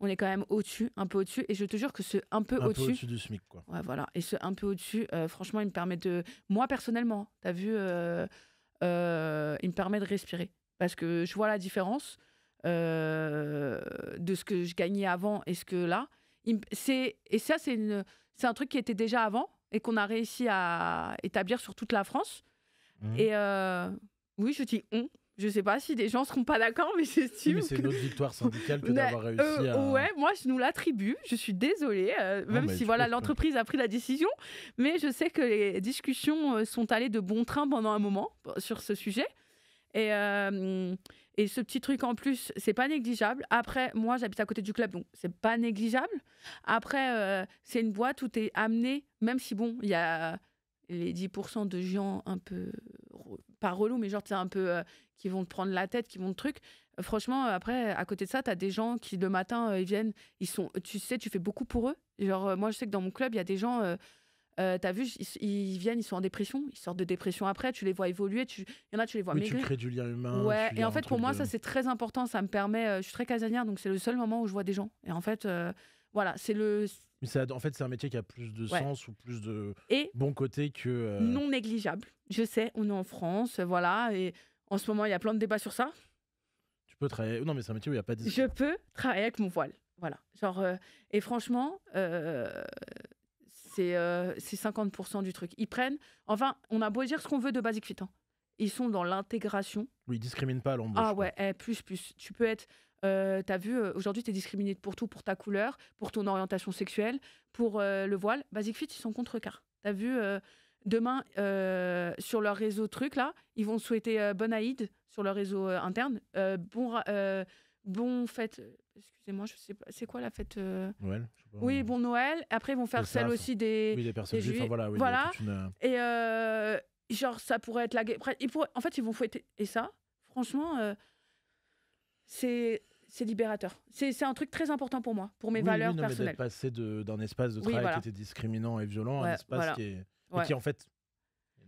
on est quand même au-dessus, un peu au-dessus. Et je te jure que ce un peu au-dessus. Au du SMIC, quoi. Ouais, voilà. Et ce un peu au-dessus, franchement, il me permet de. Moi, personnellement, t'as vu, il me permet de respirer. Parce que je vois la différence de ce que je gagnais avant et ce que là. C'est Et ça, c'est une c'est un truc qui était déjà avant et qu'on a réussi à établir sur toute la France. Mmh. Et euh, oui, je dis on. Je sais pas si des gens seront pas d'accord, mais j'estime. sûr. mais c'est une autre victoire syndicale que d'avoir réussi euh, à. Ouais, moi je nous l'attribue. Je suis désolée, euh, même si voilà l'entreprise a pris la décision, mais je sais que les discussions sont allées de bon train pendant un moment sur ce sujet. Et, euh, et ce petit truc en plus, c'est pas négligeable. Après, moi, j'habite à côté du club, donc c'est pas négligeable. Après, euh, c'est une boîte où tu es amené, même si, bon, il y a les 10% de gens un peu, pas relous, mais genre, tu un peu, euh, qui vont te prendre la tête, qui vont te truc. Franchement, après, à côté de ça, tu as des gens qui, le matin, ils viennent, ils sont, tu sais, tu fais beaucoup pour eux. Genre, moi, je sais que dans mon club, il y a des gens euh, t'as vu, ils, viennent, ils sont en dépression, ils sortent de dépression après, tu les vois évoluer, il y en a, tu les vois oui, tu crées du lien humain. Ouais, et en fait, pour moi, ça, c'est très important, ça me permet... Euh, je suis très casanière, donc c'est le seul moment où je vois des gens. Et en fait, euh, voilà, c'est le... Mais en fait, c'est un métier qui a plus de sens ou plus de bon côté que... Non négligeable, je sais, on est en France, voilà, et en ce moment, il y a plein de débats sur ça. Tu peux travailler... Non, mais c'est un métier où il n'y a pas de... Je peux travailler avec mon voile, voilà. Genre, et franchement c'est 50% euh, du truc. Ils prennent, enfin, on a beau dire ce qu'on veut de Basic Fit. Hein. Ils sont dans l'intégration. Oui, ils discriminent pas à Ah ouais, eh, plus, plus. Tu peux être, tu euh, t'as vu, euh, aujourd'hui, t'es discriminé pour tout, pour ta couleur, pour ton orientation sexuelle, pour le voile. Basic Fit, ils sont contre-cars. Tu T'as vu, demain, sur leur réseau truc, là, ils vont souhaiter bonne Aïd sur leur réseau interne, bon bon fête. Euh, excusez-moi, je sais pas. C'est quoi la fête euh Noël. oui, bon Noël. Après, ils vont faire celle aussi des. des personnes voilà. Oui, euh Et genre, ça pourrait être la guerre. En fait, ils vont fouetter. Et ça, franchement, c'est libérateur. C'est un truc très important pour moi, pour mes valeurs oui, personnelles. passé passer d'un espace de travail qui était discriminant et violent à un espace qui, est... qui en fait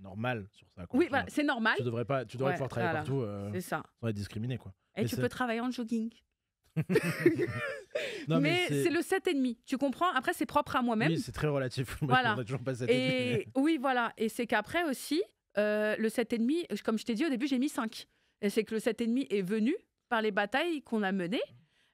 normal sur ça. Oui, bah, c'est normal. Tu devrais, pas, tu devrais pouvoir travailler partout euh, c'est ça. sans être discriminé. Quoi. Et, tu peux travailler en jogging. non, mais, c'est... le le 7,5. Tu comprends Après, c'est propre à moi-même. Oui, c'est très relatif. Voilà. On toujours pas 7,5. Et oui, voilà. Et c'est qu'après aussi, euh, le 7,5, comme je t'ai dit au début, j'ai mis 5. Et c'est que le 7,5 est venu par les batailles qu'on a menées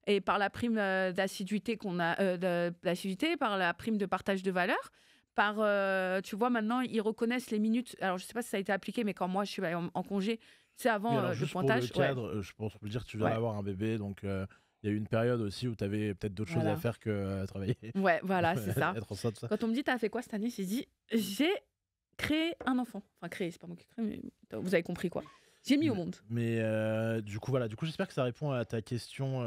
et par la prime euh, d'assiduité qu'on a euh, d'assiduité, par la prime de partage de valeur par, euh, tu vois, maintenant, ils reconnaissent les minutes. Alors, je sais pas si ça a été appliqué, mais quand moi, je suis en, congé, c'est avant euh, le pointage. juste le pointage. Euh, pour le cadre, je pense dire dire, tu vas avoir un bébé, donc. Il y a eu une période aussi où tu avais peut-être d'autres choses à faire que travailler. Ouais, voilà, c'est ça. Quand on me dit, t'as fait quoi cette année J'ai dit, j'ai créé un enfant. Enfin, créé, c'est pas moi qui crée, mais vous avez compris quoi. J'ai mis au monde. Mais du coup, voilà, du coup, j'espère que ça répond à ta question.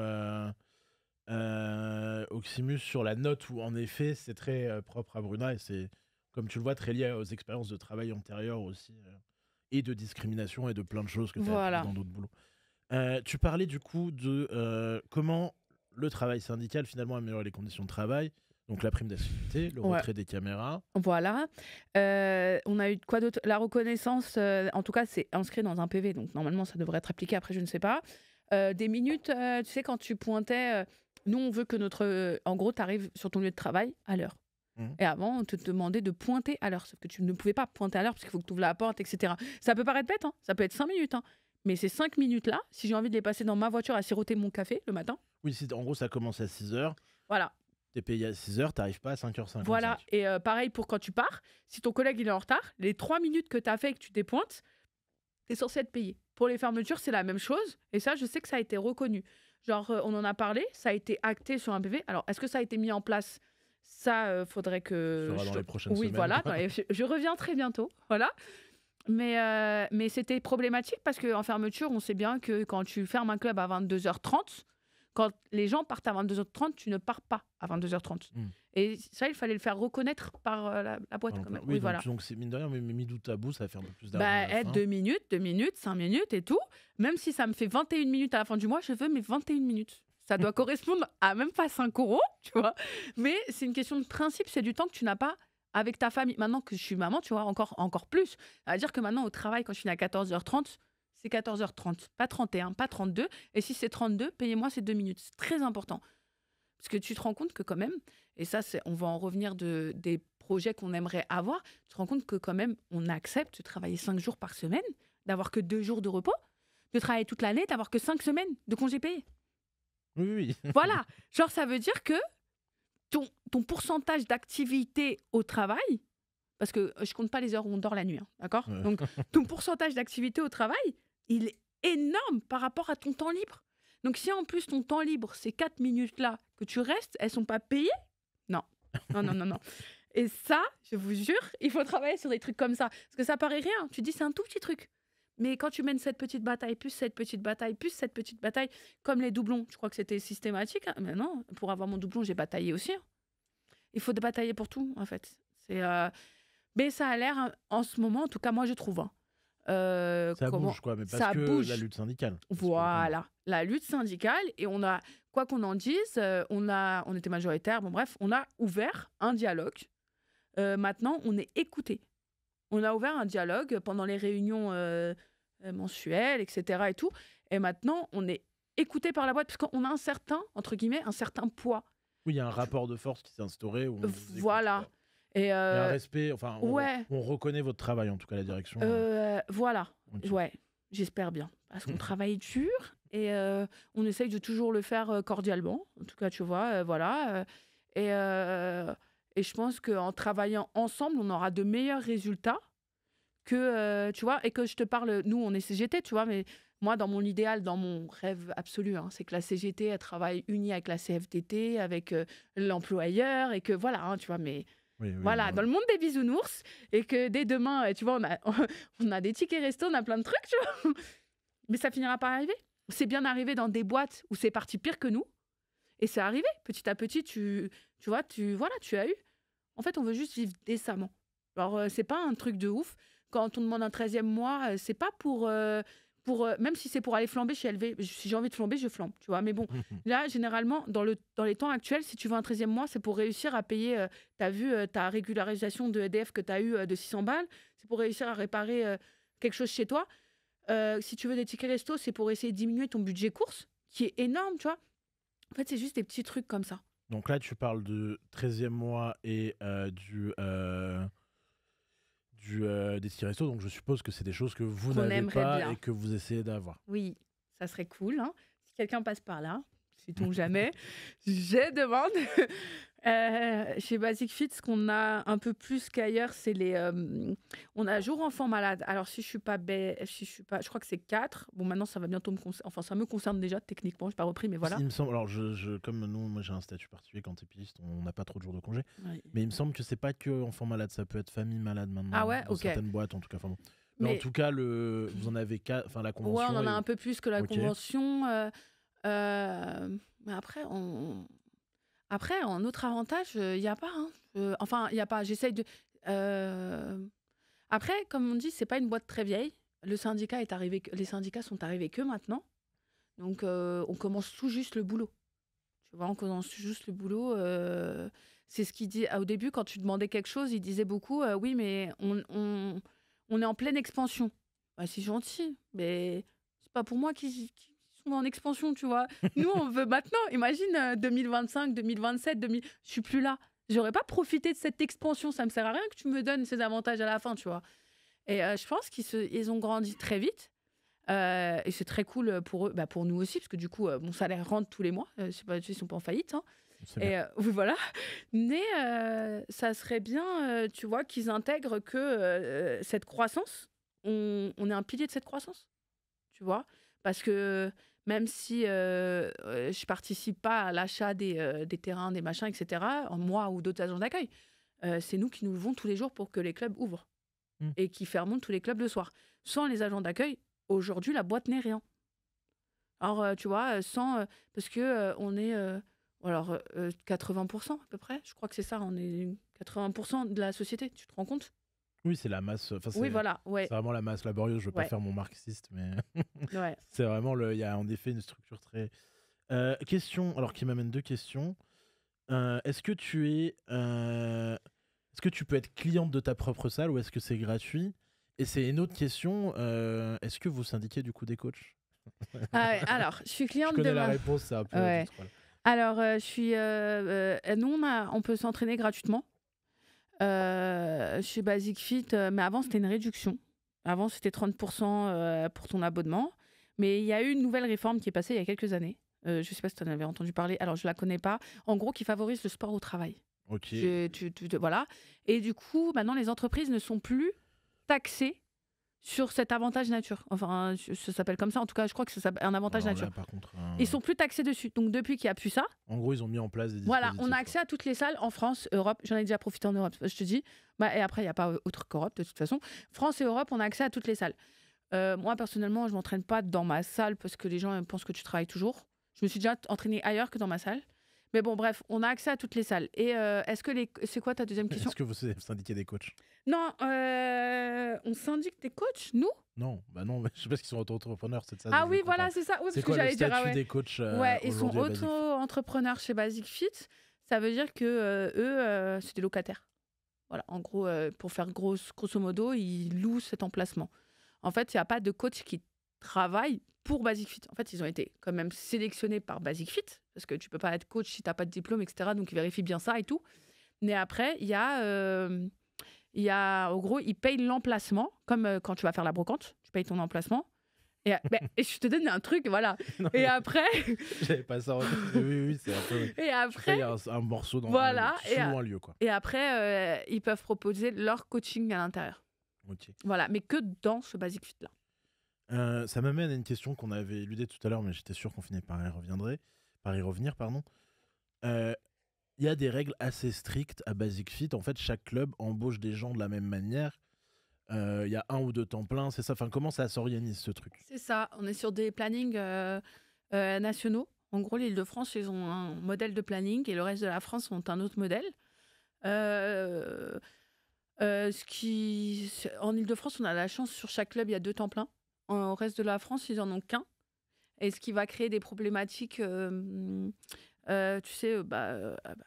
Euh, Oximus sur la note où en effet c'est très euh, propre à Bruna et c'est comme tu le vois très lié aux expériences de travail antérieures aussi euh, et de discrimination et de plein de choses que tu as voilà. dans d'autres boulots. Euh, tu parlais du coup de comment le travail syndical finalement améliore les conditions de travail. Donc la prime d'assiduité, le retrait des caméras. Voilà. on a eu quoi d'autre La reconnaissance, en tout cas, c'est inscrit dans un PV, donc normalement ça devrait être appliqué. Après, je ne sais pas. des minutes, tu sais, quand tu pointais nous, on veut que notre. Euh, en gros, tu arrives sur ton lieu de travail à l'heure. Mmh. Et avant, on te demandait de pointer à l'heure. Sauf que tu ne pouvais pas pointer à l'heure parce qu'il faut que tu ouvres la porte, etc. Ça peut paraître bête, hein. ça peut être cinq minutes. Hein. mais ces cinq minutes-là, si j'ai envie de les passer dans ma voiture à siroter mon café le matin. Oui, en gros, ça commence à 6 heures. Voilà. T'es payé à 6 heures, t'arrives pas à 5h50. Voilà. Et euh, pareil pour quand tu pars, si ton collègue il est en retard, les trois minutes que tu as fait et que tu dépointes, t'es censé être payé. Pour les fermetures, c'est la même chose. Et ça, je sais que ça a été reconnu. Genre, euh, on en a parlé, ça a été acté sur un PV. Alors, est-ce que ça a été mis en place Ça, euh, faudrait que. Je... Dans les prochaines oui, voilà. Je reviens très bientôt. Voilà. Mais, euh, mais c'était problématique parce qu'en fermeture, on sait bien que quand tu fermes un club à 22h30, quand les gens partent à 22h30, tu ne pars pas à 22h30. Et ça, il fallait le faire reconnaître par euh, la, boîte. Oui, voilà. donc c'est mine de rien, mais, midou mis à bout, ça fait un peu plus d'argent. Bah, eh, deux minutes, deux minutes, cinq minutes et tout. Même si ça me fait 21 minutes à la fin du mois, je veux mes 21 minutes. Ça doit correspondre à même pas 5 euros, tu vois. Mais c'est une question de principe, c'est du temps que tu n'as pas avec ta famille. Maintenant que je suis maman, tu vois, encore, encore plus. à dire que maintenant, au travail, quand je suis à 14h30, c'est 14h30, pas 31, pas 32. Et si c'est 32, payez-moi ces deux minutes. C'est très important. Parce que tu te rends compte que quand même, et ça, c'est on va en revenir de, des projets qu'on aimerait avoir, tu te rends compte que quand même, on accepte de travailler cinq jours par semaine, d'avoir que deux jours de repos, de travailler toute l'année, d'avoir que cinq semaines de congés payés. Oui, oui. Voilà. Genre, ça veut dire que ton, ton pourcentage d'activité au travail, parce que euh, je compte pas les heures où on dort la nuit, hein, d'accord Donc, ton pourcentage d'activité au travail, il est énorme par rapport à ton temps libre. Donc si en plus ton temps libre, ces 4 minutes-là que tu restes, elles sont pas payées Non. Non, non, non, non. Et ça, je vous jure, il faut travailler sur des trucs comme ça. Parce que ça paraît rien. Tu dis, c'est un tout petit truc. Mais quand tu mènes cette petite bataille, plus cette petite bataille, plus cette petite bataille, comme les doublons, je crois que c'était systématique. Hein. Mais non, pour avoir mon doublon, j'ai bataillé aussi. Hein. Il faut batailler pour tout, en fait. C'est, euh, Mais ça a l'air, hein, en ce moment, en tout cas, moi, je trouve. Euh, ça bouge, quoi, mais parce que la lutte syndicale. Voilà, la lutte syndicale. Et on a, quoi qu'on en dise, euh, on, a, on était majoritaire, bon bref, on a ouvert un dialogue. Euh, maintenant, on est écouté. On a ouvert un dialogue pendant les réunions mensuelles, etc. Et tout. Et maintenant, on est écouté par la boîte, parce qu'on a un certain, entre guillemets, un certain poids. Oui, il y a un rapport de force qui s'est instauré. voilà. Et, euh, respect, enfin, on, reconnaît votre travail, en tout cas, la direction. Euh, euh, voilà, ouais, j'espère bien. Parce qu'on travaille dur et on essaye de toujours le faire cordialement. En tout cas, tu vois, voilà. et, et je pense que en travaillant ensemble, on aura de meilleurs résultats que, tu vois, et que je te parle, nous, on est CGT, tu vois, mais moi, dans mon idéal, dans mon rêve absolu, hein, c'est que la CGT, elle travaille unie avec la CFTT, avec l'employeur, et que voilà, hein, tu vois, mais voilà, dans le monde des bisounours, et que dès demain, tu vois, on a, on a des tickets resto, on a plein de trucs, tu vois. Mais ça finira par arriver. C'est bien arrivé dans des boîtes où c'est parti pire que nous, et c'est arrivé. Petit à petit, tu, tu vois, tu, voilà, tu as eu. En fait, on veut juste vivre décemment. Alors, euh, c'est pas un truc de ouf. Quand on demande un 13e mois, euh, c'est pas pour, euh, pour, euh, même si c'est pour aller flamber chez LV, si j'ai envie de flamber, je flambe, tu vois. Mais bon, là, généralement, dans, le, dans les temps actuels, si tu veux un 13e mois, c'est pour réussir à payer, euh, tu as vu, euh, ta régularisation de EDF que tu as eu de 600 balles, c'est pour réussir à réparer quelque chose chez toi. si tu veux des tickets resto, c'est pour essayer de diminuer ton budget course, qui est énorme, tu vois. En fait, c'est juste des petits trucs comme ça. Donc là, tu parles de 13e mois et du... Euh, des petits restos, donc je suppose que c'est des choses que vous n'avez pas et que vous essayez d'avoir. Oui, ça serait cool. Hein. Si quelqu'un passe par là, si tombe jamais, je demande. Euh, chez Basic Fit, ce qu'on a un peu plus qu'ailleurs, c'est les. Euh, on a jour enfant malade. Alors si je suis pas, si je suis pas, je crois que c'est 4. Bon, maintenant ça va bientôt me, enfin ça me concerne déjà techniquement. Je J'ai pas repris, mais voilà. Il me semble, alors je, comme nous, moi j'ai un statut particulier quand t'es piste, on n'a pas trop de jours de congé. Mais il me semble que c'est pas que enfant malade, ça peut être famille malade maintenant. Ah ouais, dans ok. Certaines boîtes en tout cas. Mais, en tout cas, le, vous en avez quatre, enfin la convention. Ouais, on en a un peu plus que la convention. Euh, mais après, on, après, un autre avantage, euh, il n'y a pas. Hein. enfin, il n'y a pas. J'essaye de. Euh, après, comme on dit, c'est pas une boîte très vieille. Le syndicat est arrivé. que- Les syndicats sont arrivés que maintenant. Donc, euh, on commence tout juste le boulot. Tu vois, on commence tout juste le boulot. C'est ce qu'il dit. Au début, quand tu demandais quelque chose, il disait beaucoup Oui, mais on, on, on est en pleine expansion. Bah, c'est gentil, mais c'est pas pour moi qui, qui, en expansion, tu vois. Nous, on veut maintenant. Imagine 2025, 2027, 2000. Je suis plus là. J'aurais pas profité de cette expansion. Ça me sert à rien que tu me donnes ces avantages à la fin, tu vois. Et euh, je pense qu'ils ils ont grandi très vite. Euh, et c'est très cool pour eux, bah pour nous aussi, parce que du coup, euh, mon salaire rentre tous les mois. je sais pas, ils sont pas en faillite. Hein. Et voilà. Mais ça serait bien, tu vois, qu'ils intègrent que cette croissance, on, on est un pilier de cette croissance. Tu vois Parce que même si je euh, euh, je participe pas à l'achat des, euh, des, terrains, des machins, etc., moi ou d'autres agents d'accueil, c'est nous qui nous levons tous les jours pour que les clubs ouvrent mm. et qui fermons tous les clubs le soir. Sans les agents d'accueil, aujourd'hui, la boîte n'est rien. Alors, tu vois, sans. parce que on est. alors, 80% à peu près, je crois que c'est ça, on est 80% de la société, tu te rends compte oui, c'est la masse. Enfin, voilà. C'est vraiment la masse laborieuse. Je ne veux pas faire mon marxiste, mais ouais. c'est vraiment le. Il y a en effet une structure très. Euh, question. Alors, qui m'amène deux questions. Euh, est-ce que tu es, euh, est-ce que tu peux être cliente de ta propre salle ou est-ce que c'est gratuit Et c'est une autre question. est-ce que vous syndiquez du coup des coachs ah Alors, je suis cliente de. la Ça. Un peu alors, je suis. nous, on, on peut s'entraîner gratuitement. Euh, chez Basic Fit, euh, mais avant, c'était une réduction. Avant, c'était 30% euh, pour ton abonnement. Mais il y a eu une nouvelle réforme qui est passée il y a quelques années. je ne sais pas si tu en avais entendu parler, alors je ne la connais pas. En gros, qui favorise le sport au travail. voilà. Et du coup, maintenant, les entreprises ne sont plus taxées sur cet avantage nature. Enfin, ça s'appelle comme ça. En tout cas, je crois que c'est un avantage ah nature. Hein, ils sont plus taxés dessus. Donc depuis qu'il n'y a plus ça. En gros, ils ont mis en place des. Voilà, on a accès à toutes les salles en France, Europe. J'en ai déjà profité en Europe. Je te dis. Bah, et après, il n'y a pas euh, autre qu'Europe de toute façon. France et Europe, on a accès à toutes les salles. Euh, moi, personnellement, je m'entraîne pas dans ma salle parce que les gens pensent que tu travailles toujours. Je me suis déjà entraînée ailleurs que dans ma salle. Mais bon, bref, on a accès à toutes les salles. Et euh, est-ce que les. C'est quoi ta deuxième question Est-ce que vous syndiquez des coachs Non, euh, on syndique des coachs, nous non, bah non, je sais pas qu'ils sont auto-entrepreneurs, c'est Ah oui, voilà, c'est ça. c'est quoi que le ah des coachs euh, ils sont auto-entrepreneurs chez Basic Fit. Ça veut dire que eux, c'est des locataires. Voilà, en gros, pour faire grosse, grosso modo, ils louent cet emplacement. En fait, il n'y a pas de coach qui travaille pour Basic Fit. En fait, ils ont été quand même sélectionnés par Basic Fit, parce que tu peux pas être coach si tu n'as pas de diplôme, etc. Donc ils vérifient bien ça et tout. Mais après, il y a, euh, il y a, au gros, ils payent l'emplacement, comme euh, quand tu vas faire la brocante, tu payes ton emplacement. Et, euh, et je te donne un truc, voilà. et après. J'avais pas ça en tête. Oui, oui, c'est un peu. Et après. Il un, morceau dans voilà, un, et lieu, Et après, euh, ils peuvent proposer leur coaching à l'intérieur. Voilà, mais que dans ce Basic Fit-là. ça m'amène à une question qu'on avait éludée tout à l'heure, mais j'étais sûr qu'on finit par y reviendrait par y revenir, pardon. Euh, il y a des règles assez strictes à Basic Fit. En fait, chaque club embauche des gens de la même manière. Euh, il y a un ou deux temps plein, c'est ça. Enfin, comment ça s'organise ce truc C'est ça. On est sur des plannings euh, nationaux. En gros, l'Île-de-France, ils ont un modèle de planning et le reste de la France ont un autre modèle. En Île-de-France, on a la chance sur chaque club, il y a deux temps plein. Au reste de la France, ils en ont qu'un et ce qui va créer des problématiques. Euh, euh, tu sais, euh, bah, ah bah,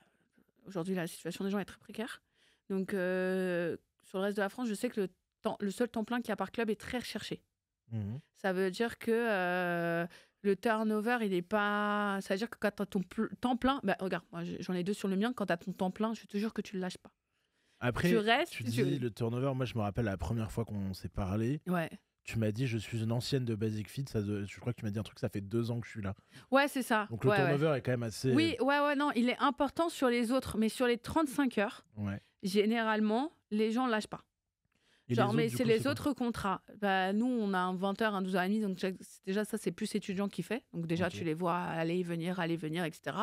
aujourd'hui, la situation des gens est très précaire. Donc, sur le reste de la France, je sais que le, temps, le seul temps plein qu'il y a par club est très recherché. Mhm. Ça veut dire que le turnover, il n'est pas. Ça veut dire que quand tu as ton temps plein, bah, regarde, moi j'en ai deux sur le mien, quand tu as ton temps plein, je te jure que tu le lâches pas. Après, tu, restes, tu dis le turnover, moi je me rappelle la première fois qu'on s'est parlé. Ouais tu m'as dit je suis une ancienne de Basic Fit, ça, je crois que tu m'as dit un truc, ça fait deux ans que je suis là. Ouais, c'est ça. Donc le turnover est quand même assez. Oui, ouais, ouais, non, il est important sur les autres, mais sur les 35 heures, généralement, les gens lâchent pas. Genre, mais c'est les autres contrats. Bah, nous, on a un 20h, un 12h30, donc déjà, ça, c'est plus étudiant qui fait. Donc déjà, tu les vois aller, venir, aller, venir, etc.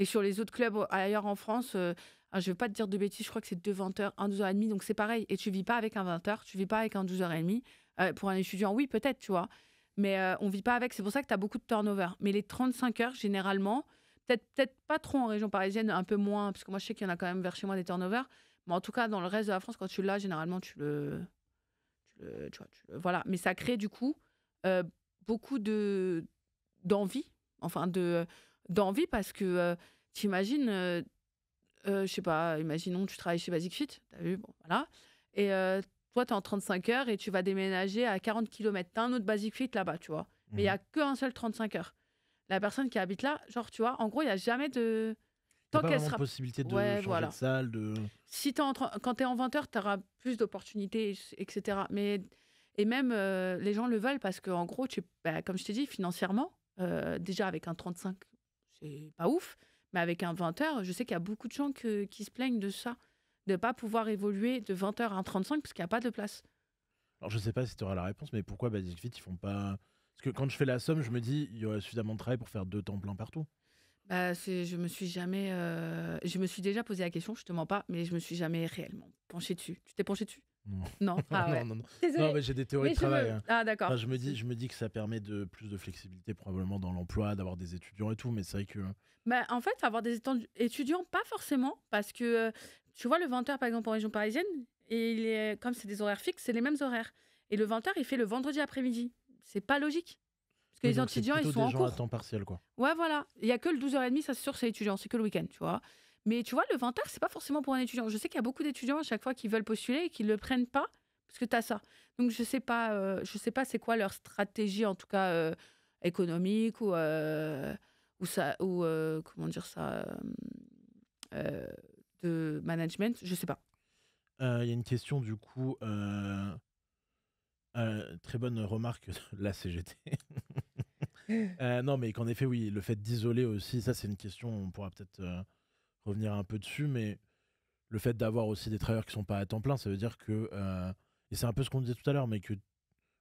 Et sur les autres clubs euh, ailleurs en France, euh, ah, je ne vais pas te dire de bêtises, je crois que c'est deux 20h, un 12h30, donc c'est pareil. Et tu vis pas avec un 20h, tu vis pas avec un 12h30. Euh, pour un étudiant, oui, peut-être, tu vois. Mais euh, on vit pas avec. C'est pour ça que tu as beaucoup de turnover. Mais les 35 heures, généralement, peut-être peut pas trop en région parisienne, un peu moins, parce que moi, je sais qu'il y en a quand même vers chez moi des turnovers. Mais en tout cas, dans le reste de la France, quand tu l'as, généralement, tu le. Tu Voilà. Mais ça crée, du coup, euh, beaucoup de d'envie. Enfin, de d'envie, parce que tu t'imagines. je sais pas, imaginons, tu travailles chez Basic Fit, t'as vu, bon, voilà. Et toi, tu es en 35 heures et tu vas déménager à 40 km. Tu as un autre basic fit là-bas, tu vois. Mais il n'y a mhm. qu'un seul 35 heures. La personne qui habite là, genre, tu vois, en gros, il n'y a jamais de. Tant qu'elle sera. possibilité de changer de salle. De... Si Quand tu es en 20 heures, tu auras plus d'opportunités, etc. Mais... Et même, euh, les gens le veulent parce qu'en gros, tu... Bah, comme je t'ai dit, financièrement, euh, déjà avec un 35, c'est pas ouf. Mais avec un 20 heures, je sais qu'il y a beaucoup de gens qui se plaignent de ça de ne pas pouvoir évoluer de 20h à 35 parce qu'il n'y a pas de place. Alors je sais pas si tu auras la réponse, mais pourquoi Basic Fit, ils font pas... Parce que quand je fais la somme, je me dis, il y aurait suffisamment de travail pour faire deux temps plein partout. Bah, c'est, je me suis jamais, euh, je me suis déjà posé la question, je te mens pas, mais je me suis jamais réellement penché dessus. Tu t'es penché dessus non. Non. Ah non, non, non. mais j'ai des théories de travail. Hein. Ah d'accord. je me dis, je me dis que ça permet de plus de flexibilité probablement dans l'emploi, d'avoir des étudiants et tout, mais c'est vrai que. Bah, en fait, avoir des étudiants, pas forcément, parce que euh, tu vois, le 20h, par exemple, en région parisienne, et il est, comme c'est des horaires fixes, c'est les mêmes horaires. Et le 20h, il fait le vendredi après-midi. C'est pas logique. Parce que les étudiants, ils sont des à temps partiel, quoi. Ouais, voilà. Il y a que le 12h30, ça c'est sûr, c'est étudiant, c'est que le week-end, tu vois. Mais tu vois, le 20h, c'est pas forcément pour un étudiant. Je sais qu'il y a beaucoup d'étudiants à chaque fois qui veulent postuler et qui ne le prennent pas parce que tu as ça. Donc je sais pas, euh, je sais pas c'est quoi leur stratégie, en tout cas euh, économique ou, euh, ou ça, ou comment dire ça de management, je sais pas. Euh, il y a une question du coup. Euh, euh, très bonne remarque la CGT. non, mais qu'en effet, oui, le fait d'isoler aussi, ça c'est une question, on pourra peut-être revenir un peu dessus, mais le fait d'avoir aussi des travailleurs qui sont pas à temps plein, ça veut dire que. et c'est un peu ce qu'on disait tout à l'heure, mais que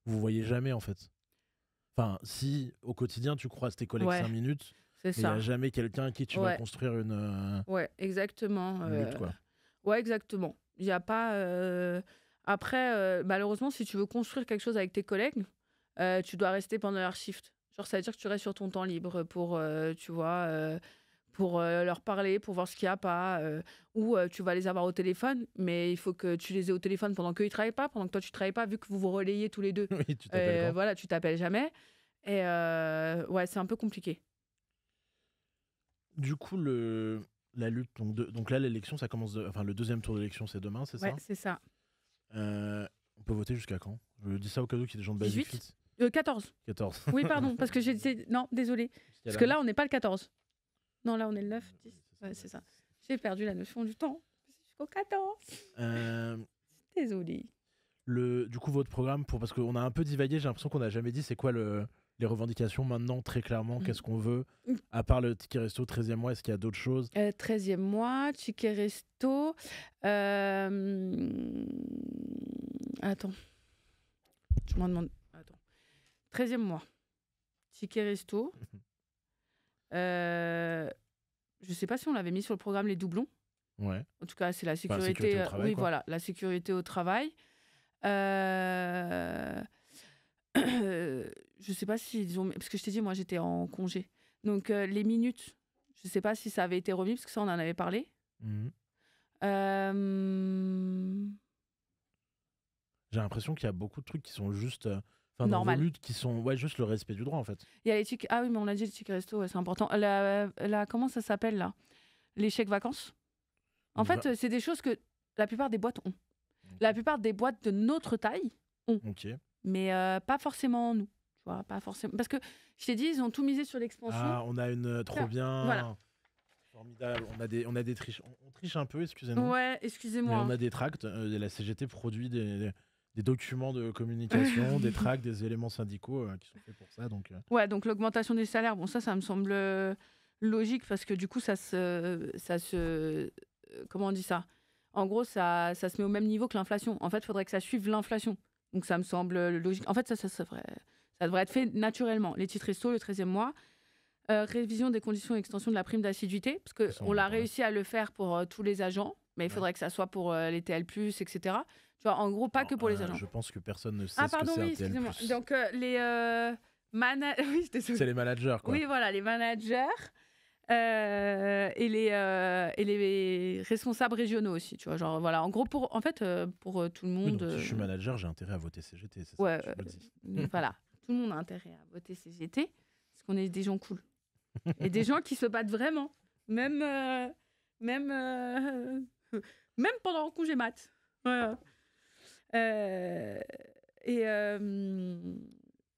vous voyez jamais en fait. Enfin, si au quotidien tu croises tes collègues 5 minutes, il n'y a jamais quelqu'un qui tu vas construire une. Euh, ouais, exactement. Euh, ouais, exactement. Il n'y a pas. Euh, après, malheureusement, si tu veux construire quelque chose avec tes collègues, tu dois rester pendant leur shift. Genre, ça veut dire que tu restes sur ton temps libre pour, tu vois pour leur parler, pour voir ce qu'il n'y a pas, ou tu vas les avoir au téléphone, mais il faut que tu les aies au téléphone pendant qu'ils ne travaillent pas, pendant que toi tu ne travailles pas, vu que vous vous relayez tous les deux. Oui, tu voilà, tu t'appelles jamais. Et ouais, c'est un peu compliqué. Du coup, le, la lutte, donc, donc là, l'élection, ça commence. enfin, le deuxième tour d'élection, c'est demain, c'est ouais, ça c'est ça. Euh, on peut voter jusqu'à quand Je dis ça au cas où qu'il y ait des gens de base. 18 14. 14. Oui, pardon, parce que j'ai dit. Non, désolé. Parce que là, on n'est pas le 14. Non, là, on est le 9, Ouais, c'est ça. J'ai perdu la notion du temps. Jusqu'au 14. Euh... Désolé. Le, du coup, votre programme, pour, parce qu'on a un peu divagué, j'ai l'impression qu'on n'a jamais dit c'est quoi le, les revendications maintenant très clairement mm. Qu'est-ce qu'on veut mm. À part le ticket resto 13e mois, est-ce qu'il y a d'autres choses 13e euh, mois, ticket resto. Euh, attends. Je m'en demande. Attends. 13e mois, ticket resto. Euh, je sais pas si on l'avait mis sur le programme les doublons. Ouais. En tout cas, c'est la sécurité. oui, voilà, la sécurité au travail. je sais pas si ils ont. Parce que je t'ai dit, moi, j'étais en congé. Donc, euh, les minutes, je sais pas si ça avait été remis, parce que ça, on en avait parlé. Mhm. Euh, J'ai l'impression qu'il y a beaucoup de trucs qui sont juste. Euh, enfin, dans luttes qui sont ouais, juste le respect du droit, en fait. Il y a les Ah oui, mais on a dit les resto, c'est important. La, comment ça s'appelle, là Les chèques vacances. En fait, c'est des choses que la plupart des boîtes ont. La plupart des boîtes de notre taille ont. Mais pas forcément nous pas forcément. Parce que je t'ai dit, ils ont tout misé sur l'expansion. Ah, on a une euh, trop bien. Formidable. On a des, on a des triches. On, triche un peu, excusez moi Ouais, excusez-moi. on a des tracts. Euh, la CGT produit des, documents de communication, des tracts, des éléments syndicaux euh, qui sont faits pour ça. Donc, Ouais, donc l'augmentation des salaires, bon, ça, ça me semble logique parce que du coup, ça se. Ça se comment on dit ça En gros, ça, se met au même niveau que l'inflation. En fait, il faudrait que ça suive l'inflation. Donc, ça me semble logique. En fait, ça, ça, ça, ça devrait être fait naturellement. Les titres resto, le 13e mois. Euh, révision des conditions d'extension de la prime d'assiduité, parce qu'on l'a réussi à le faire pour euh, tous les agents, mais il faudrait que ça soit pour euh, les TL, etc. Tu vois, en gros, pas que pour les agents. Je pense que personne ne sait ah, ce que c'est oui, excusez-moi. Donc, les. Mana... Oui, c'est les managers, quoi. Oui, voilà, les managers. et, les, et les responsables régionaux aussi, tu vois. Genre, voilà, en gros, pour, en fait, pour tout le monde. si je suis manager, j'ai intérêt à voter CGT, c'est ça Voilà tout le monde a intérêt à voter CGT, parce qu'on est des gens cool. Et des gens qui se battent vraiment, même, euh, même, euh, même pendant le congé mat. Voilà. Euh, et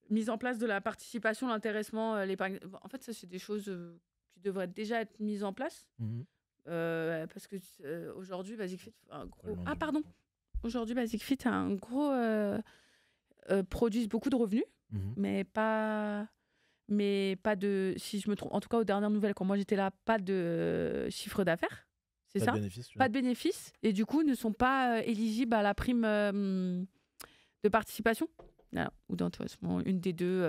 mise en place de la participation, l'intéressement, l'épargne. En fait, ça, c'est des choses qui devraient déjà être mises en place. Mhm. parce que aujourd'hui, Basic Fit, un gros. Ah, pardon! Aujourd'hui, Basic Fit a un gros. Euh, produisent beaucoup de revenus Mmh mais pas mais pas de si je me trompe en tout cas aux dernières nouvelles quand moi j'étais là pas de euh, chiffre d'affaires c'est ça pas de bénéfices et du coup ne sont pas euh, éligibles à la prime euh, de participation ou dans une des deux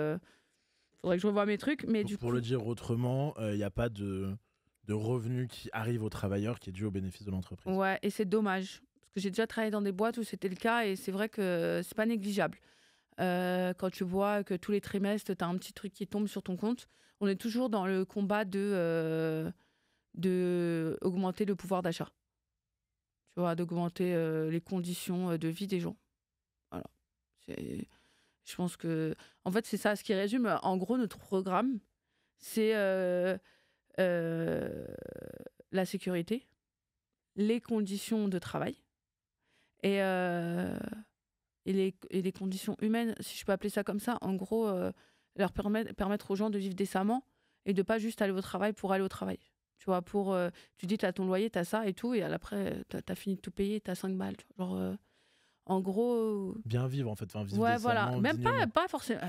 Il faudrait que je revoie mes trucs mais pour, le dire autrement il n'y a pas de de revenus qui arrivent aux travailleurs qui est dû au bénéfice de l'entreprise ouais et c'est dommage parce que j'ai déjà travaillé dans des boîtes où c'était le cas et c'est vrai que c'est pas négligeable. Euh, quand tu vois que tous les trimestres, tu as un petit truc qui tombe sur ton compte, on est toujours dans le combat de, euh, de augmenter le pouvoir d'achat. Tu vois, d'augmenter euh, les conditions de vie des gens. Voilà. Je pense que. En fait, c'est ça ce qui résume. En gros, notre programme, c'est la sécurité, les conditions de travail et et les, et les, conditions humaines, si je peux appeler ça comme ça, en gros, euh, leur permettre, permettre aux gens de vivre décemment et de pas juste aller au travail pour aller au travail. Tu vois, pour. Euh, tu dis, t'as ton loyer, tu as ça et tout, et après, tu as fini de tout payer, tu as 5 balles. genre. Euh, en gros. Bien vivre, en fait. Enfin, ouais, voilà. Même pas, pas forcément.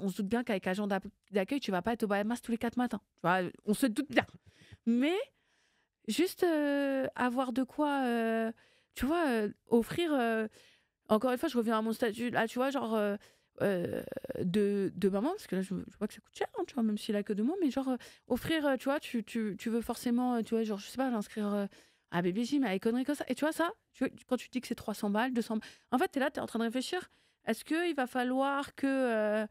on se doute bien qu'avec agent d'accueil, tu vas pas être au Bahamas tous les 4 matins. Tu vois, on se doute bien. Mais juste avoir de quoi. tu vois, offrir encore une fois, je reviens à mon statut là, tu vois, genre euh, euh, de, maman, parce que là, je, vois que ça coûte cher, hein, tu vois, même s'il a que deux mois, mais genre euh, offrir, tu vois, tu, veux forcément, tu vois, genre, je sais pas, l'inscrire à Baby Gym, à conneries comme ça. Et tu vois, ça, quand tu dis que c'est 300 balles, 200 balles, en fait, tu es là, tu es en train de réfléchir, est-ce qu'il va falloir que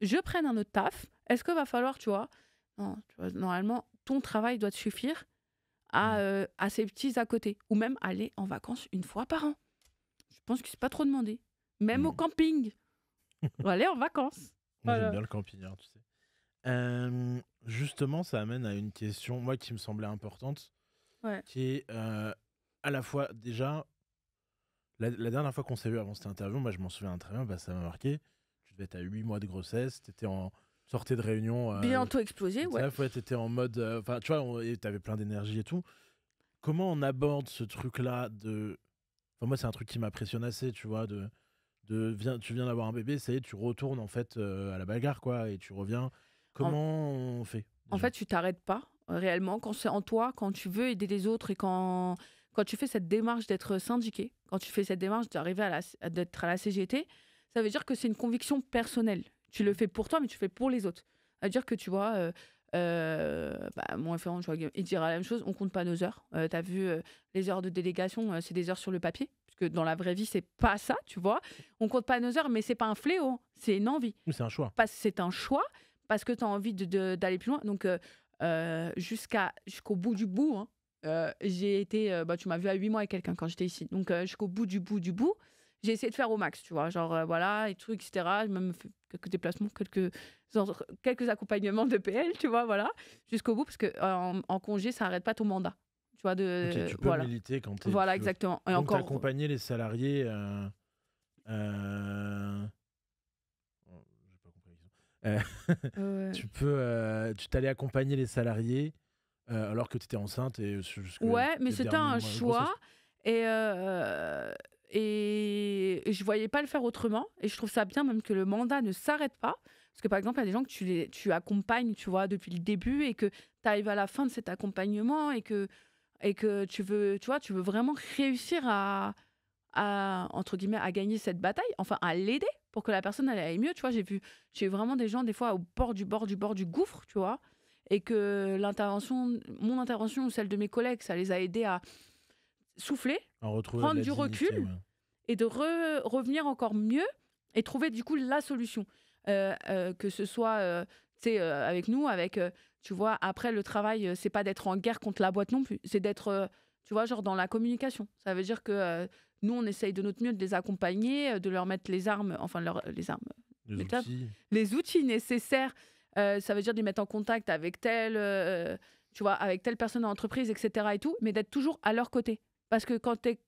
je prenne un autre taf Est-ce qu'il va falloir, tu vois, non, normalement, ton travail doit te suffire à, mmh. à ces petits à côté, ou même aller en vacances une fois par an. Je pense que c'est pas trop demandé. Même au hmm. camping. va aller en vacances. J'aime bien le camping, hein, tu sais. Euh, justement, ça amène à une question, moi, qui me semblait importante. Ouais. Qui est euh, à la fois, déjà, la, dernière fois qu'on s'est vu avant cette interview, moi, je m'en souviens très bien, bah, ça m'a marqué. Tu devais être à 8 mois de grossesse, étais en sortie de réunion. Euh, Bientôt explosé, ouais. tu étais en mode. Enfin, tu vois, tu avais plein d'énergie et tout. Comment on aborde ce truc-là de moi, c'est un truc qui m'impressionne assez, tu vois, de, de viens, tu viens d'avoir un bébé, c'est tu retournes en fait euh, à la bagarre, quoi, et tu reviens. Comment on fait En fait, tu t'arrêtes pas euh, réellement quand c'est en toi, quand tu veux aider les autres et quand quand tu fais cette démarche d'être syndiqué, quand tu fais cette démarche d'arriver à d'être à la CGT, ça veut dire que c'est une conviction personnelle. Tu le mmh. fais pour toi, mais tu le fais pour les autres. à dire que tu vois, euh, euh, bah, mon il dira la même chose. On compte pas nos heures. Euh, t'as vu euh, les heures de délégation, c'est des heures sur le papier, que dans la vraie vie, c'est pas ça, tu vois. On compte pas nos heures, mais c'est pas un fléau, hein, c'est une envie. C'est un choix. Parce c'est un choix, parce que tu as envie d'aller plus loin. Donc, jusqu'à jusqu'au bout du bout, hein, j'ai été. Bah, tu m'as vu à 8 mois avec quelqu'un quand j'étais ici. Donc, jusqu'au bout du bout du bout j'ai essayé de faire au max, tu vois, genre euh, voilà, et tout, etc. J'ai même fait quelques déplacements, quelques, quelques accompagnements de PL, tu vois, voilà, jusqu'au bout, parce que en, congé, ça n'arrête pas ton mandat. Tu vois, de. voilà. quand tu Voilà, exactement. Et encore. accompagner les salariés. tu peux euh, tu t'allais accompagner les salariés euh, alors que tu étais enceinte et ouais mais c'était un choix et et je voyais pas le faire autrement. Et je trouve ça bien même que le mandat ne s'arrête pas. Parce que par exemple, il y a des gens que tu, les, tu accompagnes, tu vois, depuis le début et que tu arrives à la fin de cet accompagnement et que, et que tu, veux, tu, vois, tu veux vraiment réussir à, à, entre guillemets, à gagner cette bataille, enfin à l'aider pour que la personne aille mieux. Tu vois, j'ai vu, j'ai vraiment des gens des fois au bord du bord du bord du gouffre, tu vois, et que l'intervention, mon intervention ou celle de mes collègues, ça les a aidés à souffler, prendre du recul et de revenir encore mieux et trouver du coup la solution. Euh, euh, que ce soit euh, euh avec nous, avec, tu vois, après le travail, c'est pas d'être en guerre contre la boîte non plus, c'est d'être, tu vois, genre dans la communication. Ça veut dire que nous, on essaye de notre mieux de les accompagner, de leur mettre les armes, enfin leur, les armes, les, outils. nécessaires. ça veut dire de les mettre en contact avec telle, tu vois, avec telle personne en entreprise, etc. et tout, mais d'être toujours à leur côté. Parce que quand tu es,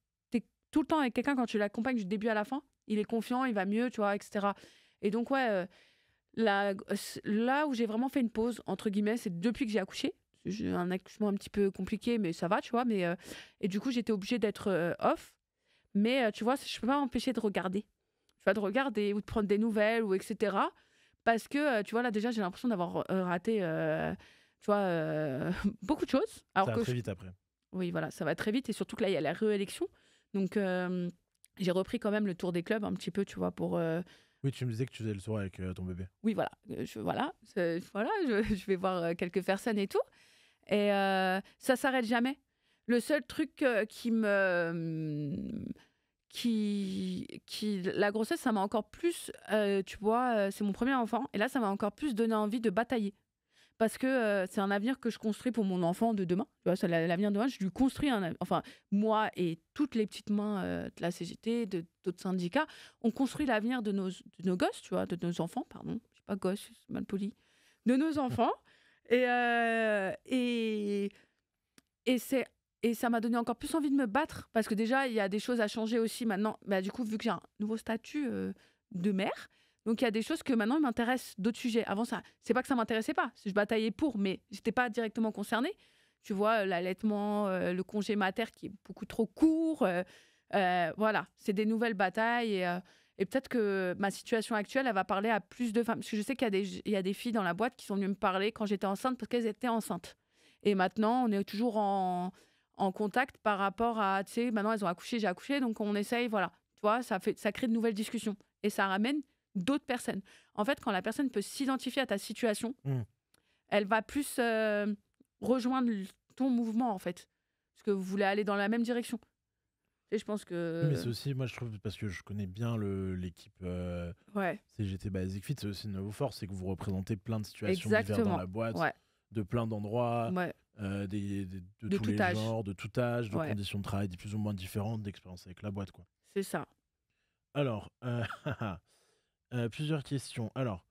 tout le temps avec quelqu'un, quand tu l'accompagnes du début à la fin, il est confiant, il va mieux, tu vois, etc. Et donc, ouais, euh, là où j'ai vraiment fait une pause, entre guillemets, c'est depuis que j'ai accouché. J'ai un accouchement un petit peu compliqué, mais ça va, tu vois. Mais, euh, et du coup, j'étais obligée d'être euh, off. Mais tu vois, je peux pas m'empêcher de regarder. Tu de regarder ou de prendre des nouvelles ou etc. Parce que, tu vois, là, déjà, j'ai l'impression d'avoir raté, tu vois, beaucoup de choses. Alors ça que très vite après. Oui, voilà, ça va très vite. Et surtout que là, il y a la réélection. Donc, euh, j'ai repris quand même le tour des clubs un petit peu, tu vois, pour. Euh, oui, tu me disais que tu faisais le soir avec euh, ton bébé. Oui, voilà. Je, voilà, voilà je, vais voir quelques personnes et tout. Et ça s'arrête jamais. Le seul truc qui me. Qui, qui la grossesse ça m'a encore plus tu vois c'est mon premier enfant et là ça m'a encore plus donné envie de batailler parce que euh, c'est un avenir que je construis pour mon enfant de demain. Tu vois, l'avenir de demain, je lui construis un. Enfin, moi et toutes les petites mains euh, de la CGT, de d'autres syndicats, on construit l'avenir de nos, de nos gosses, tu vois, de nos enfants, pardon. Je pas gosse, c'est mal poli. De nos enfants. Et, euh, et, et c'est et ça m'a donné encore plus envie de me battre parce que déjà il y a des choses à changer aussi maintenant bah, du coup vu que j'ai un nouveau statut de mère donc il y a des choses que maintenant m'intéressent, d'autres sujets. Avant ça, c'est pas que ça m'intéressait pas, je bataillais pour, mais j'étais pas directement concernée. Tu vois, euh, l'allaitement, euh, le congé mater qui est beaucoup trop court. Euh, voilà, c'est des nouvelles batailles. Et, peut-être que ma situation actuelle, elle va parler à plus de femmes. Parce que je sais qu'il y, a des, a des filles dans la boîte qui sont venues me parler quand j'étais enceinte parce qu'elles étaient enceintes. Et maintenant, on est toujours en, contact par rapport à, tu sais, maintenant elles ont accouché, j'ai accouché, donc on essaye, voilà. Tu vois, ça, fait, ça crée de nouvelles discussions. Et ça ramène d'autres personnes. En fait, quand la personne peut s'identifier à ta situation, mm. elle va plus euh, rejoindre ton mouvement, en fait. Parce que vous voulez aller dans la même direction. Et je pense que. Mais c'est aussi, moi je trouve, parce que je connais bien l'équipe euh, CGT Basic Fit, c'est aussi une de vos forces, c'est que vous représentez plein de situations diverses dans la boîte, de plein d'endroits, euh, des, de, tous les genres, de tout âge, de conditions de travail des plus ou moins différentes, d'expérience avec la boîte. C'est ça. Alors, Euh, plusieurs questions. Alors,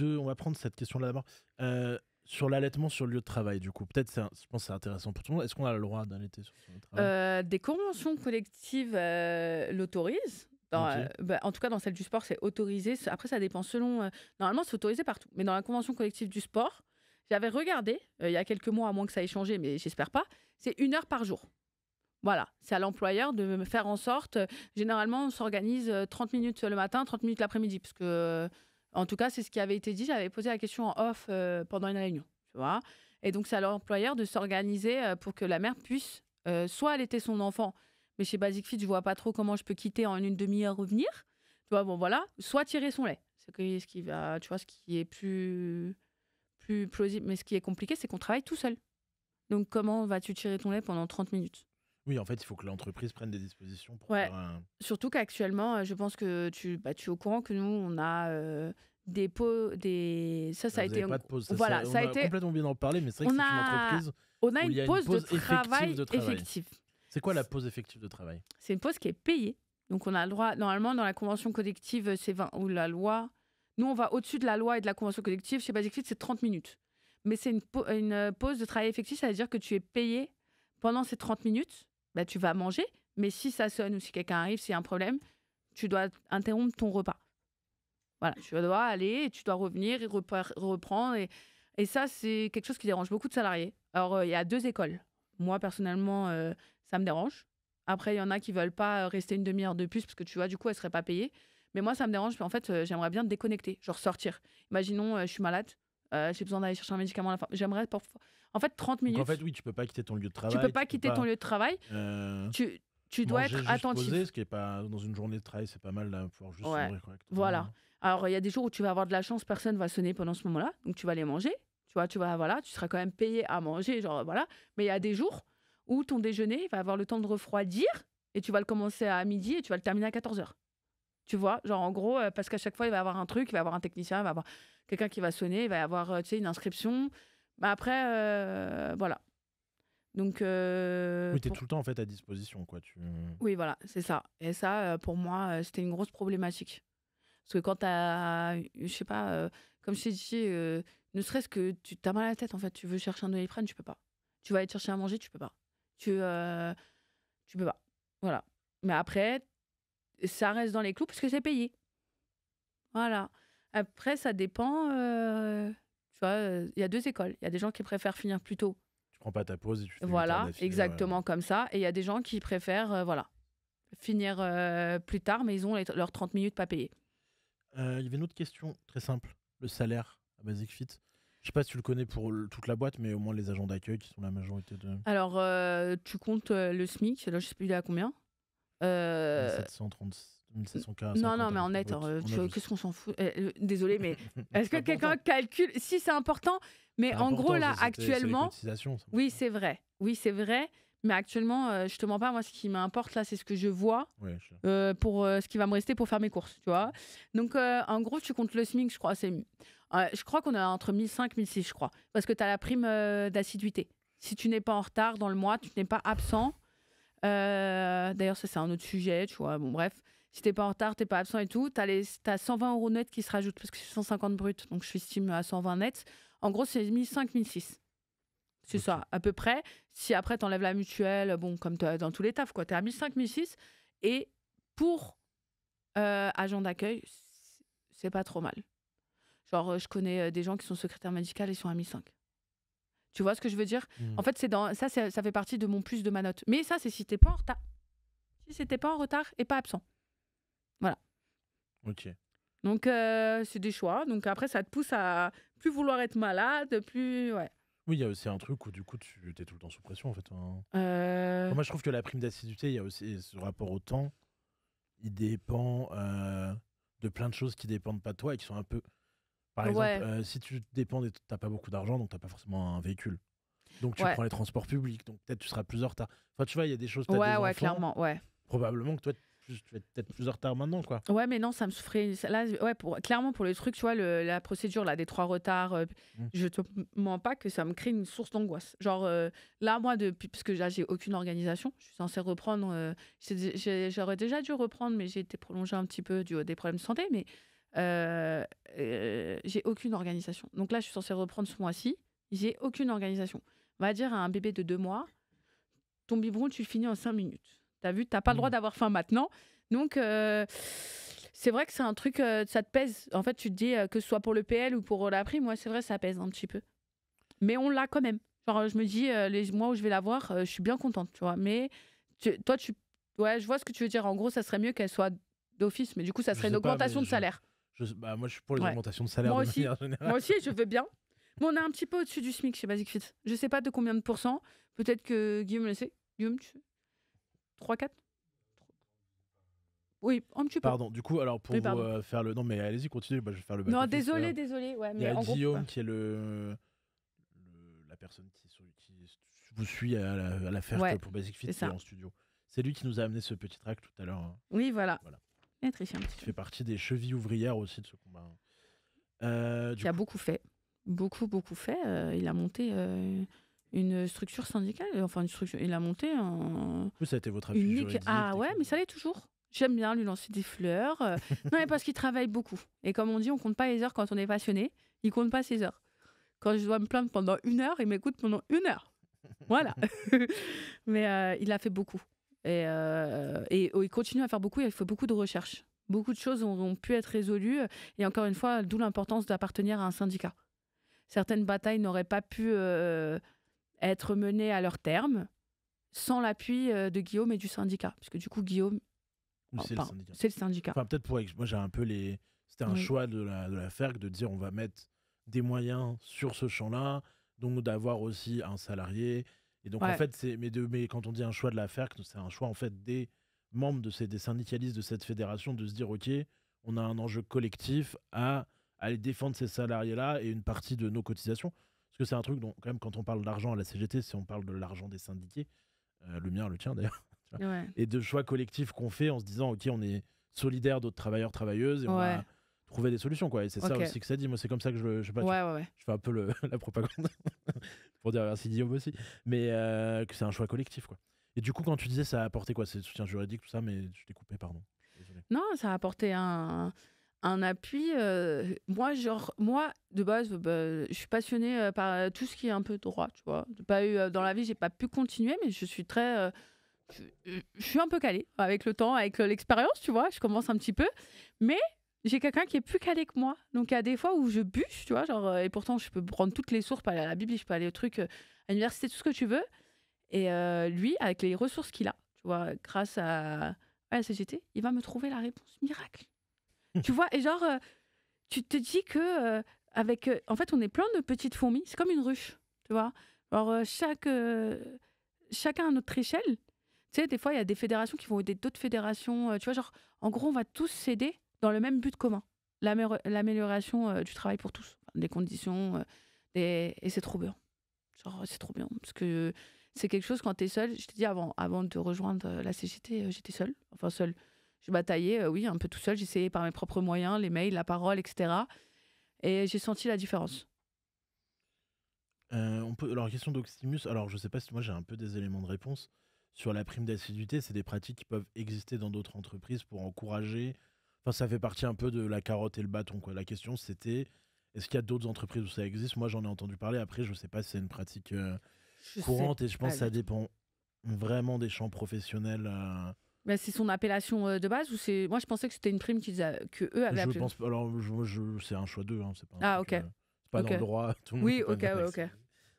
on va prendre cette question-là d'abord euh, sur l'allaitement sur le lieu de travail, du coup, peut-être, je pense que c'est intéressant pour tout le monde. Est-ce qu'on a le droit d'allaiter sur son lieu de travail euh, Des conventions collectives l'autorisent. Bah, en tout cas, dans celle du sport, c'est autorisé. Après, ça dépend selon. normalement, c'est autorisé partout. Mais dans la convention collective du sport, j'avais regardé, il y a quelques mois, à moins que ça ait changé, mais j'espère pas, c'est une heure par jour. Voilà, c'est à l'employeur de faire en sorte. Euh, généralement, on s'organise 30 euh, minutes le matin, 30 minutes l'après-midi, parce que, euh, en tout cas, c'est ce qui avait été dit. J'avais posé la question en off pendant une réunion, tu vois. Et donc, c'est à l'employeur de s'organiser pour que la mère puisse soit allaiter son enfant, mais chez Basic Fit, je vois pas trop comment je peux quitter en une demi-heure revenir. Tu vois, bon, voilà, soit tirer son lait. C'est ce qui va, tu vois, ce qui est plus, plus plausible. Mais ce qui est compliqué, c'est qu'on travaille tout seul. Donc, comment vas-tu tirer ton lait pendant 30 minutes oui, en fait, il faut que l'entreprise prenne des dispositions pour ouais. Surtout qu'actuellement, euh, je pense que bah, tu, es au courant que nous, on a euh, des pots, des... Ça, ça, a été... Pas de pause. Ça, voilà, ça, a, été... complètement bien d'en parler, mais c'est vrai que c'est une entreprise On a une, pause, de, travail effectif. effective. C'est quoi la pause effective de travail C'est une pause qui est payée. Donc on a le droit, normalement, dans la convention collective, euh, c'est 20, ou la loi... Nous, on va au-dessus de la loi et de la convention collective. Chez Basic Fit, c'est 30 minutes. Mais c'est une, une pause de travail effectif, ça veut dire que tu es payé pendant ces 30 minutes bah, tu vas manger. Mais si ça sonne ou si quelqu'un arrive, s'il y a un problème, tu dois interrompre ton repas. Voilà, tu dois aller tu dois revenir et reprendre. Et, ça, c'est quelque chose qui dérange beaucoup de salariés. Alors, euh, il y a deux écoles. Moi, personnellement, euh, ça me dérange. Après, il y en a qui veulent pas euh, rester une demi-heure de plus parce que tu vois, du coup, elles seraient pas payées. Mais moi, ça me dérange. En fait, j'aimerais bien déconnecter, genre sortir. Imaginons, je suis malade, j'ai besoin d'aller chercher un médicament à la fin. J'aimerais parfois en fait, 30 minutes. en fait, oui, tu peux pas quitter ton lieu de travail. Tu peux pas quitter ton lieu de travail. Euh, tu, tu dois être attentif. ce qui est pas dans une journée de travail, c'est pas mal de pouvoir juste correctement. Voilà. Alors il y a des jours où tu vas avoir de la chance, personne va sonner pendant ce moment-là, donc tu vas aller manger. Tu vois, tu vas voilà, tu seras quand même payé à manger, genre voilà. Mais il y a des jours où ton déjeuner va avoir le temps de refroidir et tu vas le commencer à midi et tu vas le terminer à 14 h tu vois, genre en gros, euh, parce qu'à chaque fois, il va y avoir un truc, il va y avoir un technicien, il va y avoir quelqu'un qui va sonner, il va y avoir, euh, tu sais, une inscription, bah, après, euh, voilà. Donc. Euh, oui, t'es tout le temps en fait à disposition, quoi. Tu... Oui, voilà, c'est ça. Et ça, euh, pour moi, euh, c'était une grosse problématique. Parce que quand t'as, je sais pas, comme je t'ai dit, ne serait-ce que tu t'as mal à la tête, en fait, tu veux chercher un doliprane, tu peux pas. Tu vas aller chercher à manger, tu peux pas. Tu, tu peux pas. Voilà. Mais après, ça reste dans les clous parce que c'est payé. Voilà. Après, ça dépend tu vois, euh, il y a deux écoles. Il y a des gens qui préfèrent finir plus tôt. Tu prends pas ta pause et tu fais Voilà, euh, exactement comme ça. Et il y a des gens qui préfèrent euh, voilà, finir plus tard, mais ils ont leurs 30 minutes pas payées. Il y avait une autre question très simple le salaire à Basic Fit. Je sais pas si tu le connais pour toute la boîte, mais au moins les agents d'accueil qui sont la majorité de. Alors, tu comptes le SMIC, là je sais plus il à combien 736. Mm, non, non, mais en euh, qu'est-ce qu'on s'en fout eh, euh, Désolée, Désolé, mais est-ce que quelqu'un calcule Si, c'est important, mais en gros, là, actuellement. Oui, c'est vrai. Oui, c'est vrai. Mais actuellement, euh, je te mens pas, moi, ce qui m'importe, là, c'est ce que je vois euh, pour ce qui va me rester pour faire mes courses, tu vois. Donc, en gros, tu comptes le SMIC, je crois. C'est, je crois qu'on est entre 1005 1006, je crois. Parce que tu as la prime d'assiduité. Si tu n'es pas en retard dans le mois, tu n'es pas absent. d'ailleurs, ça, c'est un autre sujet, tu vois. Bon, bref. Si t'es pas en retard, t'es pas absent et tout, t'as, les, t'as 120 euros net qui se rajoutent parce que c'est 150 brut. Donc je suis estime à 120 net. En gros, c'est 1005, 1006. C'est ça, à peu près. Si après, t'enlèves la mutuelle, bon, comme dans tous les tafs, quoi, t'es à 15006. Et pour euh, agent d'accueil, c'est pas trop mal. Genre, euh, je connais euh, des gens qui sont secrétaires médicales et sont à 1005. Tu vois ce que je veux dire hmm. En fait, c'est dans ça, ça fait partie de mon plus de ma note. Mais ça, c'est si t'es pas en retard. Si c'était pas en retard et pas absent. Ok. Donc, euh, c'est des choix. Donc, après, ça te pousse à plus vouloir être malade, plus. Ouais. Oui, il y a aussi un truc où du coup tu es tout le temps sous pression en fait. Hein. Euh. moi je trouve que la prime d'assiduité, il y a aussi ce rapport au temps, il dépend euh, de plein de choses qui dépendent pas de toi et qui sont un peu. Par exemple, si tu dépends, tu t'as pas beaucoup d'argent donc n'as pas forcément un véhicule. Donc tu prends les transports publics, donc peut-être tu seras plus en retard. Enfin tu vois, il y a des choses. ouais, ouais, clairement, ouais. Probablement que toi je tu peut-être plus en retard maintenant, quoi. Ouais, mais non, ça me souffrait. Là, ouais, clairement, pour le truc, tu vois, la procédure là, des trois retards, je euh, ne mmh. je te mens pas que ça me crée une source d'angoisse. Genre, euh, là, moi, depuis, parce que là, j'ai aucune organisation, je suis censée reprendre. Euh, j'aurais déjà dû reprendre, mais j'ai été prolongée un petit peu du des problèmes de santé, mais j'ai aucune organisation. Donc là, je suis censée reprendre ce mois-ci, j'ai aucune organisation. On va dire à un bébé de deux mois, ton biberon, tu le finis en cinq minutes T'as vu, t'as pas le droit mm. d'avoir faim maintenant. Donc, euh, c'est vrai que c'est un truc, euh, ça te pèse. En fait, tu te dis, euh, que ce soit pour le PL ou pour la prime, moi, c'est vrai, ça pèse un petit peu. Mais on l'a quand même. Genre, je me dis, les mois où je vais l'avoir, je suis bien contente, tu vois. Mais toi, tu. Ouais, je vois ce que tu veux dire. En gros, ça serait mieux qu'elle soit d'office, mais du coup, ça serait une augmentation de salaire. Bah, moi, je suis pour l'augmentation de salaire moi aussi, Moi aussi, je veux bien. Mais on est un petit peu au-dessus du SMIC chez Basic Fit. Je sais pas de combien de pourcents. Peut-être que Guillaume le sait. Guillaume, tu 3-4 oui, un petit pas. Pardon, du coup, alors pour euh, faire le. Non, mais allez-y, continue bah, je vais faire le. Non, désolé, désolé. Ouais, mais Il y a Guillaume qui est le... la personne qui, vous suit à la, pour Basic Fit en studio. C'est lui qui nous a amené ce petit track tout à l'heure. Hein. Oui, voilà. voilà. fait partie des chevilles ouvrières aussi de ce combat. il hein. euh, a beaucoup fait. Beaucoup, beaucoup fait. Euh, il a monté une structure syndicale, enfin une structure. Il a monté un. Ça a été votre unique. ah ouais, mais ça l'est toujours. J'aime bien lui lancer des fleurs. Euh. non, mais parce qu'il travaille beaucoup. Et comme on dit, on compte pas les heures quand on est passionné. Il compte pas ses heures. Quand je dois me plaindre pendant une heure, il m'écoute pendant une heure. Voilà. mais euh, il a fait beaucoup. Et, euh, et oh, il continue à faire beaucoup. Il fait beaucoup de recherches. Beaucoup de choses ont, pu être résolues. Et encore une fois, d'où l'importance d'appartenir à un syndicat certaines batailles n'auraient pas pu être menés à leur terme sans l'appui euh, de Guillaume et du syndicat. Parce que du coup, Guillaume. C'est le syndicat. C'est le syndicat. peut-être pour. Moi, j'ai un peu les. C'était un choix de la, de FERC de dire on va mettre des moyens sur ce champ-là, donc d'avoir aussi un salarié. Et donc, en fait, c'est. Mais, mais quand on dit un choix de la FERC, c'est un choix, en fait, des membres, de ces, des syndicalistes de cette fédération de se dire ok, on a un enjeu collectif à aller défendre ces salariés-là et une partie de nos cotisations. Parce que c'est un truc dont, quand même, quand on parle d'argent à la CGT, si on parle de l'argent des syndiqués, euh, le mien, le tien d'ailleurs, et de choix collectifs qu'on fait en se disant, OK, on est solidaire d'autres travailleurs, travailleuses, et on va trouver des solutions. Quoi. Et c'est ça aussi que ça dit. Moi, c'est comme ça que je, je je fais un peu la propagande, pour dire merci Guillaume aussi, mais euh, que c'est un choix collectif. Quoi. Et du coup, quand tu disais ça a apporté quoi C'est soutien juridique, tout ça, mais je t'ai coupé, pardon. Non, ça a apporté un, un appui. Euh, moi, genre, moi, de base, bah, je suis passionnée euh, par tout ce qui est un peu droit, tu vois. Pas eu, euh, dans la vie, j'ai pas pu continuer, mais je suis très. je, suis un peu calée avec le temps, avec l'expérience, tu vois. Je commence un petit peu. Mais j'ai quelqu'un qui est plus calé que moi. Donc, il y a des fois où je bûche, tu vois, genre, et pourtant, je peux prendre toutes les sources, pas aller à la Bible, je peux aller au truc, à l'université, tout ce que tu veux. Et lui, avec les ressources qu'il a, tu vois, grâce à, à la CGT, il va me trouver la réponse miracle tu vois, et genre, euh, tu te dis que, euh, avec. Euh, en fait, on est plein de petites fourmis, c'est comme une ruche, tu vois. Alors, chaque, chacun à notre échelle, tu sais, des fois, il y a des fédérations qui vont aider d'autres fédérations, tu vois, genre, en gros, on va tous s'aider dans le même but commun, l'amélioration du travail pour tous, des conditions, des... et c'est trop bien. Genre, c'est trop bien, parce que c'est quelque chose, quand t'es seul, je te dis, avant, avant de rejoindre la CGT, j'étais seule, enfin, seule, je bataillais, euh, oui, un peu tout seul. J'essayais par mes propres moyens, les mails, la parole, etc. Et j'ai senti la différence. Euh, on peut... Alors, question d'Oxymus. Alors, je ne sais pas si moi j'ai un peu des éléments de réponse. Sur la prime d'assiduité, c'est des pratiques qui peuvent exister dans d'autres entreprises pour encourager. Enfin, ça fait partie un peu de la carotte et le bâton. Quoi. La question, c'était est-ce qu'il y a d'autres entreprises où ça existe Moi, j'en ai entendu parler. Après, je ne sais pas si c'est une pratique euh, courante et je pense que ça dépend vraiment des champs professionnels. Bah, c'est son appellation euh, de base ou c'est moi je pensais que c'était une prime qu'ils a... que eux avaient. Je pense alors je, c'est un choix d'eux hein, c'est pas. ah ok. Euh, c'est pas dans le droit. oui ok ok.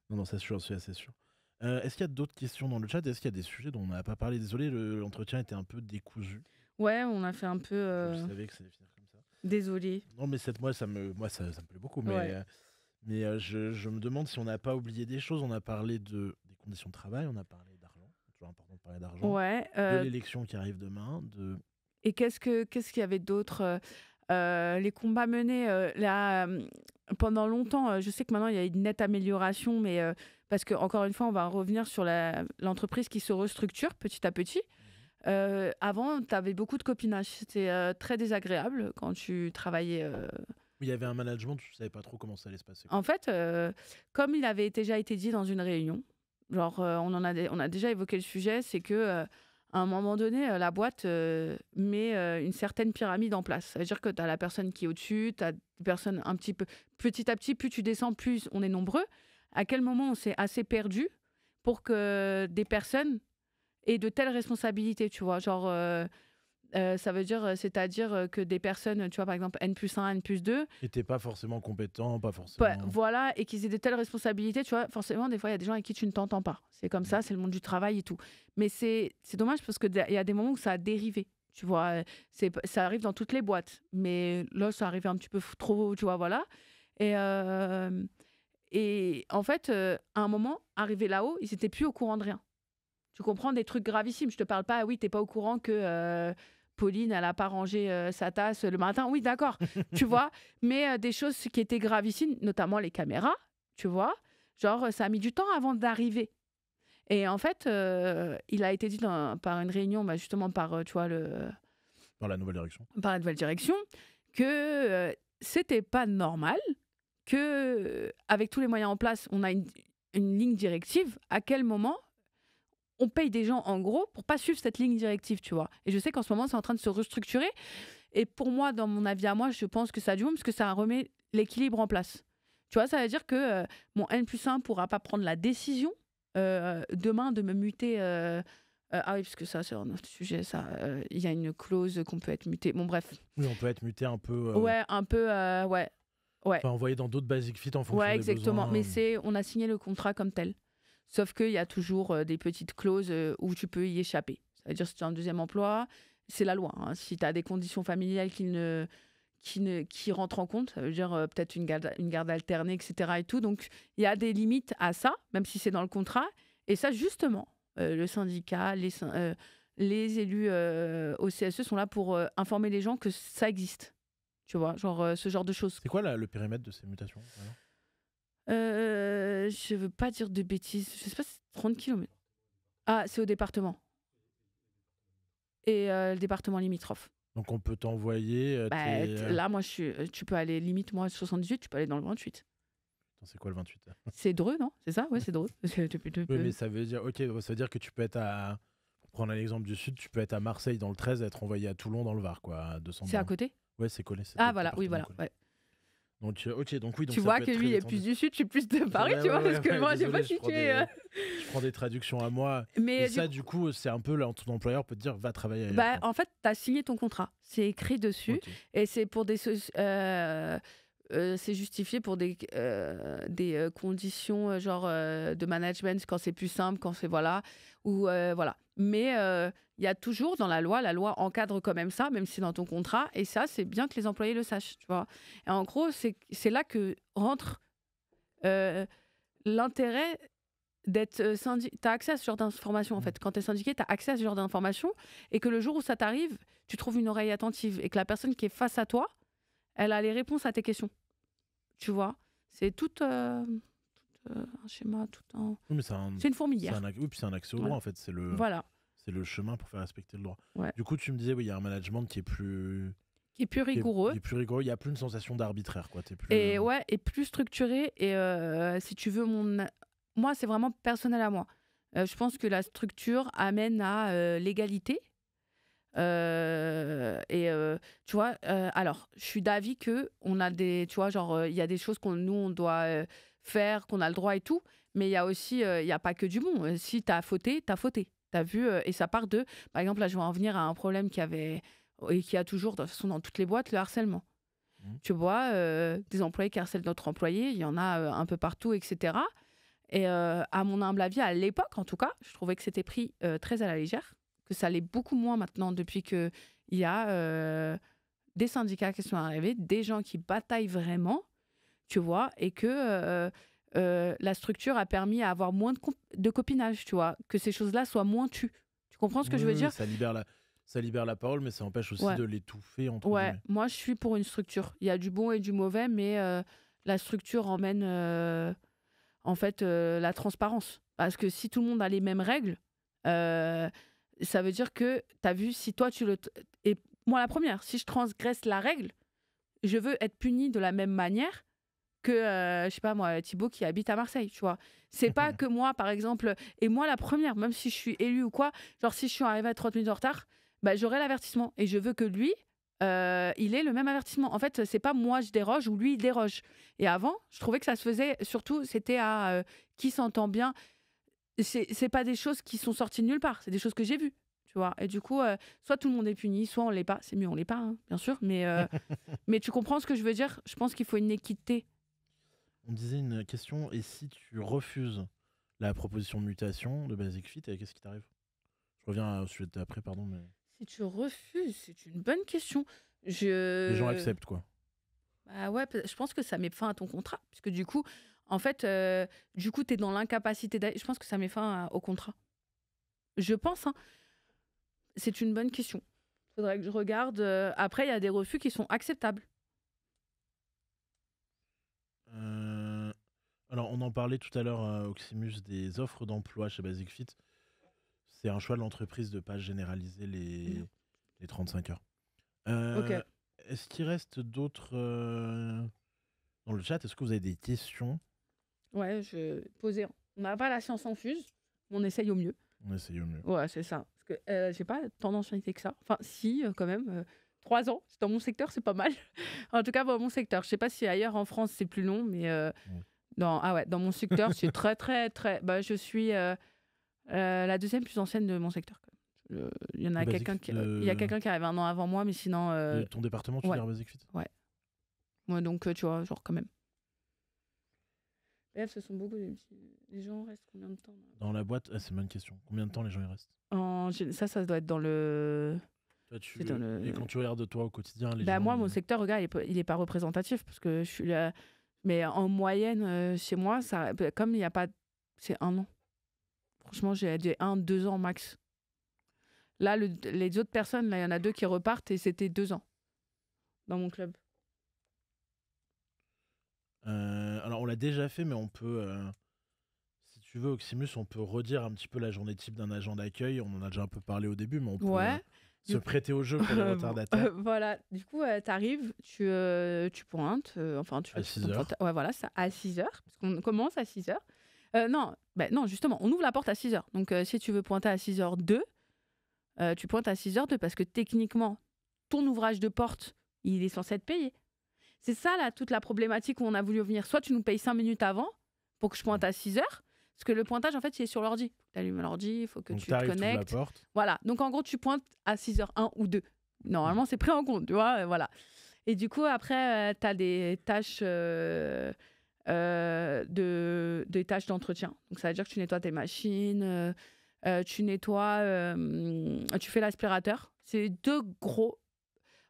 Non non c'est sûr c'est assez sûr. Euh, est-ce qu'il y a d'autres questions dans le chat Est-ce qu'il y a des sujets dont on n'a pas parlé Désolé, l'entretien était un peu décousu. Ouais, on a fait un peu. Je savais que ça allait finir comme ça. Désolé. Non, mais cette moi, ça me, moi, ça, ça me plaît beaucoup. Mais, mais je... je, me demande si on n'a pas oublié des choses. On a parlé de des conditions de travail, on a parlé d'argent, ouais, de euh, l'élection qui arrive demain. Et qu'est-ce qu'il y avait d'autre euh, euh, les combats menés là, pendant longtemps, je sais que maintenant il y a une nette amélioration, mais parce que encore une fois, on va revenir sur l'entreprise qui se restructure petit à petit. Mhm. avant, tu avais beaucoup de copinage, c'était très désagréable quand tu travaillais. Il y avait un management, tu ne savais pas trop comment ça allait se passer. En fait, comme il avait déjà été dit dans une réunion, euh, on, en a, on a déjà évoqué le sujet, c'est que euh, à un moment donné, euh, la boîte met une certaine pyramide en place. C'est-à-dire que tu as la personne qui est au-dessus, tu as des personnes un petit peu. Petit à petit, plus tu descends, plus on est nombreux. À quel moment on s'est assez perdu pour que des personnes aient de telles responsabilités, tu vois Genre, euh, ça veut dire, euh, c'est-à-dire euh, que des personnes, tu vois, par exemple, N plus 1, N plus 2. n'étaient pas forcément compétents, pas forcément. voilà, et qu'ils aient de telles responsabilités, tu vois, forcément, des fois, il y a des gens avec qui tu ne t'entends pas. C'est comme ça, c'est le monde du travail et tout. Mais c'est dommage parce qu'il y a des moments où ça a dérivé. Tu vois, ça arrive dans toutes les boîtes. Mais là, ça arrivait un petit peu trop, tu vois, voilà. Et, et en fait, à un moment, arrivé là-haut, ils n'étaient plus au courant de rien. Tu comprends des trucs gravissimes. Je te parle pas, ah oui, tu n'es pas au courant que Pauline, elle n'a pas rangé euh, sa tasse le matin. Oui, d'accord, tu vois. Mais euh, des choses qui étaient ici, notamment les caméras, tu vois. Genre, euh, ça a mis du temps avant d'arriver. Et en fait, il a été dit par une réunion, bah, justement par, tu vois, le... Par la nouvelle direction. Par la nouvelle direction, que c'était pas normal que, avec tous les moyens en place, on a une ligne directive. À quel moment on paye des gens en gros pour pas suivre cette ligne directive, tu vois. Et je sais qu'en ce moment, c'est en train de se restructurer. Et pour moi, dans mon avis à moi, je pense que ça a du bon parce que ça remet l'équilibre en place. Tu vois, ça veut dire que euh, mon N plus 1 pourra pas prendre la décision euh, demain de me muter. Euh, ah oui, parce que ça, c'est un autre sujet, ça. Il y a une clause qu'on peut être muté. Bon, bref. Oui, on peut être muté un peu. Ouais, un peu, ouais. Ouais. Enfin, envoyé dans d'autres basic fit en fonction. Ouais, exactement. Mais c'est, on a signé le contrat comme tel. Sauf qu'il y a toujours euh, des petites clauses euh, où tu peux y échapper. C'est-à-dire, si tu as un deuxième emploi, c'est la loi. Hein. Si tu as des conditions familiales qui ne, qui ne qui rentrent en compte, ça veut dire euh, peut-être une garde, une garde alternée, etc. Et tout. Donc, il y a des limites à ça, même si c'est dans le contrat. Et ça, justement, le syndicat, les, les élus au CSE sont là pour informer les gens que ça existe. Tu vois, genre ce genre de choses. C'est quoi le périmètre de ces mutations je euh, je veux pas dire de bêtises. Je sais pas, c'est 30 km. Ah, c'est au département. Et euh, le département limitrophe. Donc on peut t'envoyer. Euh, bah, là, moi, je suis, tu peux aller limite, moi, 78, tu peux aller dans le 28. c'est quoi le 28 C'est dreux, non C'est ça Ouais, c'est dreux. Oui, mais ça veut dire, ok, ça veut dire que tu peux être à. Pour prendre exemple du sud, tu peux être à Marseille dans le 13 et être envoyé à Toulon dans le Var, quoi. 200 C'est à côté Ouais, c'est collé. Ah, voilà, oui, voilà. Donc, euh, ok, donc oui. Donc tu vois que lui est plus du sud, je suis plus de Paris, tu vois, parce que moi, j'ai pas situé. Euh. Je prends des traductions à moi. Mais et ça, du coup, euh, c'est un peu là, ton employeur peut te dire va travailler. Ailleurs, bah, en fait, tu as signé ton contrat. C'est écrit dessus. Et c'est pour des. c'est justifié pour des, des conditions genre de management quand c'est plus simple, quand c'est voilà. Ou voilà. Mais il y a toujours dans la loi, la loi encadre quand même ça, même si c'est dans ton contrat, et ça, c'est bien que les employés le sachent, tu vois. Et en gros, c'est là que rentre euh, l'intérêt d'être euh, syndiqué. Tu as accès à ce genre d'informations, en fait. Quand tu es syndiqué, tu as accès à ce genre d'informations, et que le jour où ça t'arrive, tu trouves une oreille attentive, et que la personne qui est face à toi, elle a les réponses à tes questions. Tu vois C'est tout. Euh, un schéma tout un c'est une fourmilière. Oui, puis c'est un accès au droit, en fait. C'est le. Voilà. C'est le chemin pour faire respecter le droit. Du coup, tu me disais, oui, il y a un management qui est plus qui est plus rigoureux. plus rigoureux. Il n'y a plus une sensation d'arbitraire, quoi. Es plus... Et euh, ouais, et plus structuré. Et euh, si tu veux, mon... moi, c'est vraiment personnel à moi. Euh, je pense que la structure amène à l'égalité. et tu vois, alors, je suis d'avis que on a des, tu vois, genre, il y a des choses qu'on nous on doit faire, qu'on a le droit et tout. Mais il y a aussi, il n'y a pas que du bon. Si tu as fauté, tu as fauté. T'as vu euh, Et ça part de, par exemple, là, je vais en venir à un problème qui avait et qui a toujours, de toute façon, dans toutes les boîtes, le harcèlement. Mmh. Tu vois, euh, des employés qui harcèlent d'autres employés, il y en a euh, un peu partout, etc. Et à mon humble avis, à l'époque, en tout cas, je trouvais que c'était pris très à la légère, que ça l'est beaucoup moins maintenant depuis il y a des syndicats qui sont arrivés, des gens qui bataillent vraiment, tu vois, et que euh, la structure a permis à avoir moins de, de copinage, tu vois, que ces choses-là soient moins tues. Tu comprends ce que je veux dire Ça libère la ça libère la parole, mais ça empêche aussi de l'étouffer. Entre ouais, moi je suis pour une structure. Il y a du bon et du mauvais, mais euh, la structure emmène euh, en fait la transparence. Parce que si tout le monde a les mêmes règles, ça veut dire que tu as vu, si toi tu le. Et moi la première, si je transgresse la règle, je veux être puni de la même manière que, euh, je sais pas moi, Thibaut qui habite à Marseille, tu vois. C'est pas que moi, par exemple, et moi la première, même si je suis élue ou quoi, genre si je suis arrivée à 30 minutes en retard, bah, j'aurai l'avertissement. Et je veux que lui, euh, il ait le même avertissement. En fait, c'est pas moi je déroge ou lui il déroge. Et avant, je trouvais que ça se faisait surtout, c'était à euh, qui s'entend bien. C'est pas des choses qui sont sorties de nulle part, c'est des choses que j'ai vues, tu vois. Et du coup, soit tout le monde est puni, soit on l'est pas. C'est mieux, on l'est pas, hein, bien sûr. Mais, mais tu comprends ce que je veux dire Je pense qu'il faut une équité on disait une question, et si tu refuses la proposition de mutation de Basic Fit, qu'est-ce qui t'arrive Je reviens au sujet d'après, pardon. Mais... Si tu refuses, c'est une bonne question. Je... Les gens acceptent, quoi. Bah ouais, je pense que ça met fin à ton contrat, puisque du coup, en fait, euh, du coup, t'es dans l'incapacité d'aller. Je pense que ça met fin au contrat. Je pense, hein. C'est une bonne question. Faudrait que je regarde. Euh, après, il y a des refus qui sont acceptables. Euh... Alors, on en parlait tout à l'heure, euh, Oximus, des offres d'emploi chez Basic Fit. C'est un choix de l'entreprise de ne pas généraliser les, 35 mhm. heures. Euh, est-ce qu'il reste d'autres. Euh, dans le chat, est-ce que vous avez des questions Ouais, je posais. On n'a pas la science en fuse on essaye au mieux. On essaye au mieux. Ouais, c'est ça. Parce que je j'ai pas tant d'ancienneté que ça. Enfin, si, quand même. Trois ans, c'est dans mon secteur, c'est pas mal. en tout cas, dans mon secteur. Je sais pas si ailleurs en France c'est plus long, mais dans, ah ouais, dans mon secteur, c'est très, très, très. Bah, je suis euh, euh, la deuxième plus ancienne de mon secteur. Il y en a quelqu'un qui, il y a quelqu'un qui arrive un an avant moi, mais sinon. Euh, ton département, tu ouais. Dis Basic Ouais. Moi, donc, tu vois, genre quand même. ce sont beaucoup Les gens restent combien de temps hein Dans la boîte, ah, c'est une bonne question. Combien de temps les gens y restent Ça, ça doit être dans le. Et quand tu regardes toi au quotidien, les bah, Moi, mon secteur, regarde, il n'est pas représentatif parce que je suis là. La mais en moyenne, euh, chez moi, ça, bah, comme il n'y a pas. C'est un an. Franchement, j'ai un, deux ans max. Là, les autres personnes, là, il y en a deux qui repartent et c'était deux ans dans mon club. Euh, alors, on l'a déjà fait, mais on peut. Euh, si tu veux, Oximus, on peut redire un petit peu la journée type d'un agent d'accueil. On en a déjà un peu parlé au début, mais on peut. Ouais se prêter au jeu pour les retardataires. voilà, du coup, euh, t'arrives, tu, euh, tu pointes, euh, enfin, tu. À 6 heures. Ouais, voilà, ça, à 6 heures, parce qu'on commence à 6 heures. non, bah, non, justement, on ouvre la porte à 6 heures. Donc, si tu veux pointer à 6 h 2, tu pointes à 6 h 2 parce que techniquement, ton ouvrage de porte, il est censé être payé. C'est ça, là, toute la problématique où on a voulu venir. Soit tu nous payes 5 minutes avant pour que je pointe à 6 heures, parce que le pointage, en fait, il est sur l'ordi. Tu allumes l'ordi, il faut que tu te connectes. La porte. Voilà. Donc en gros, tu pointes à 6h1 ou 2. Normalement, c'est pris en compte, tu vois. Euh, voilà. Et du coup, après, euh, tu as des tâches. Euh, de, tâches d'entretien. Donc ça veut dire que tu nettoies tes machines, tu nettoies, tu fais l'aspirateur. C'est deux gros.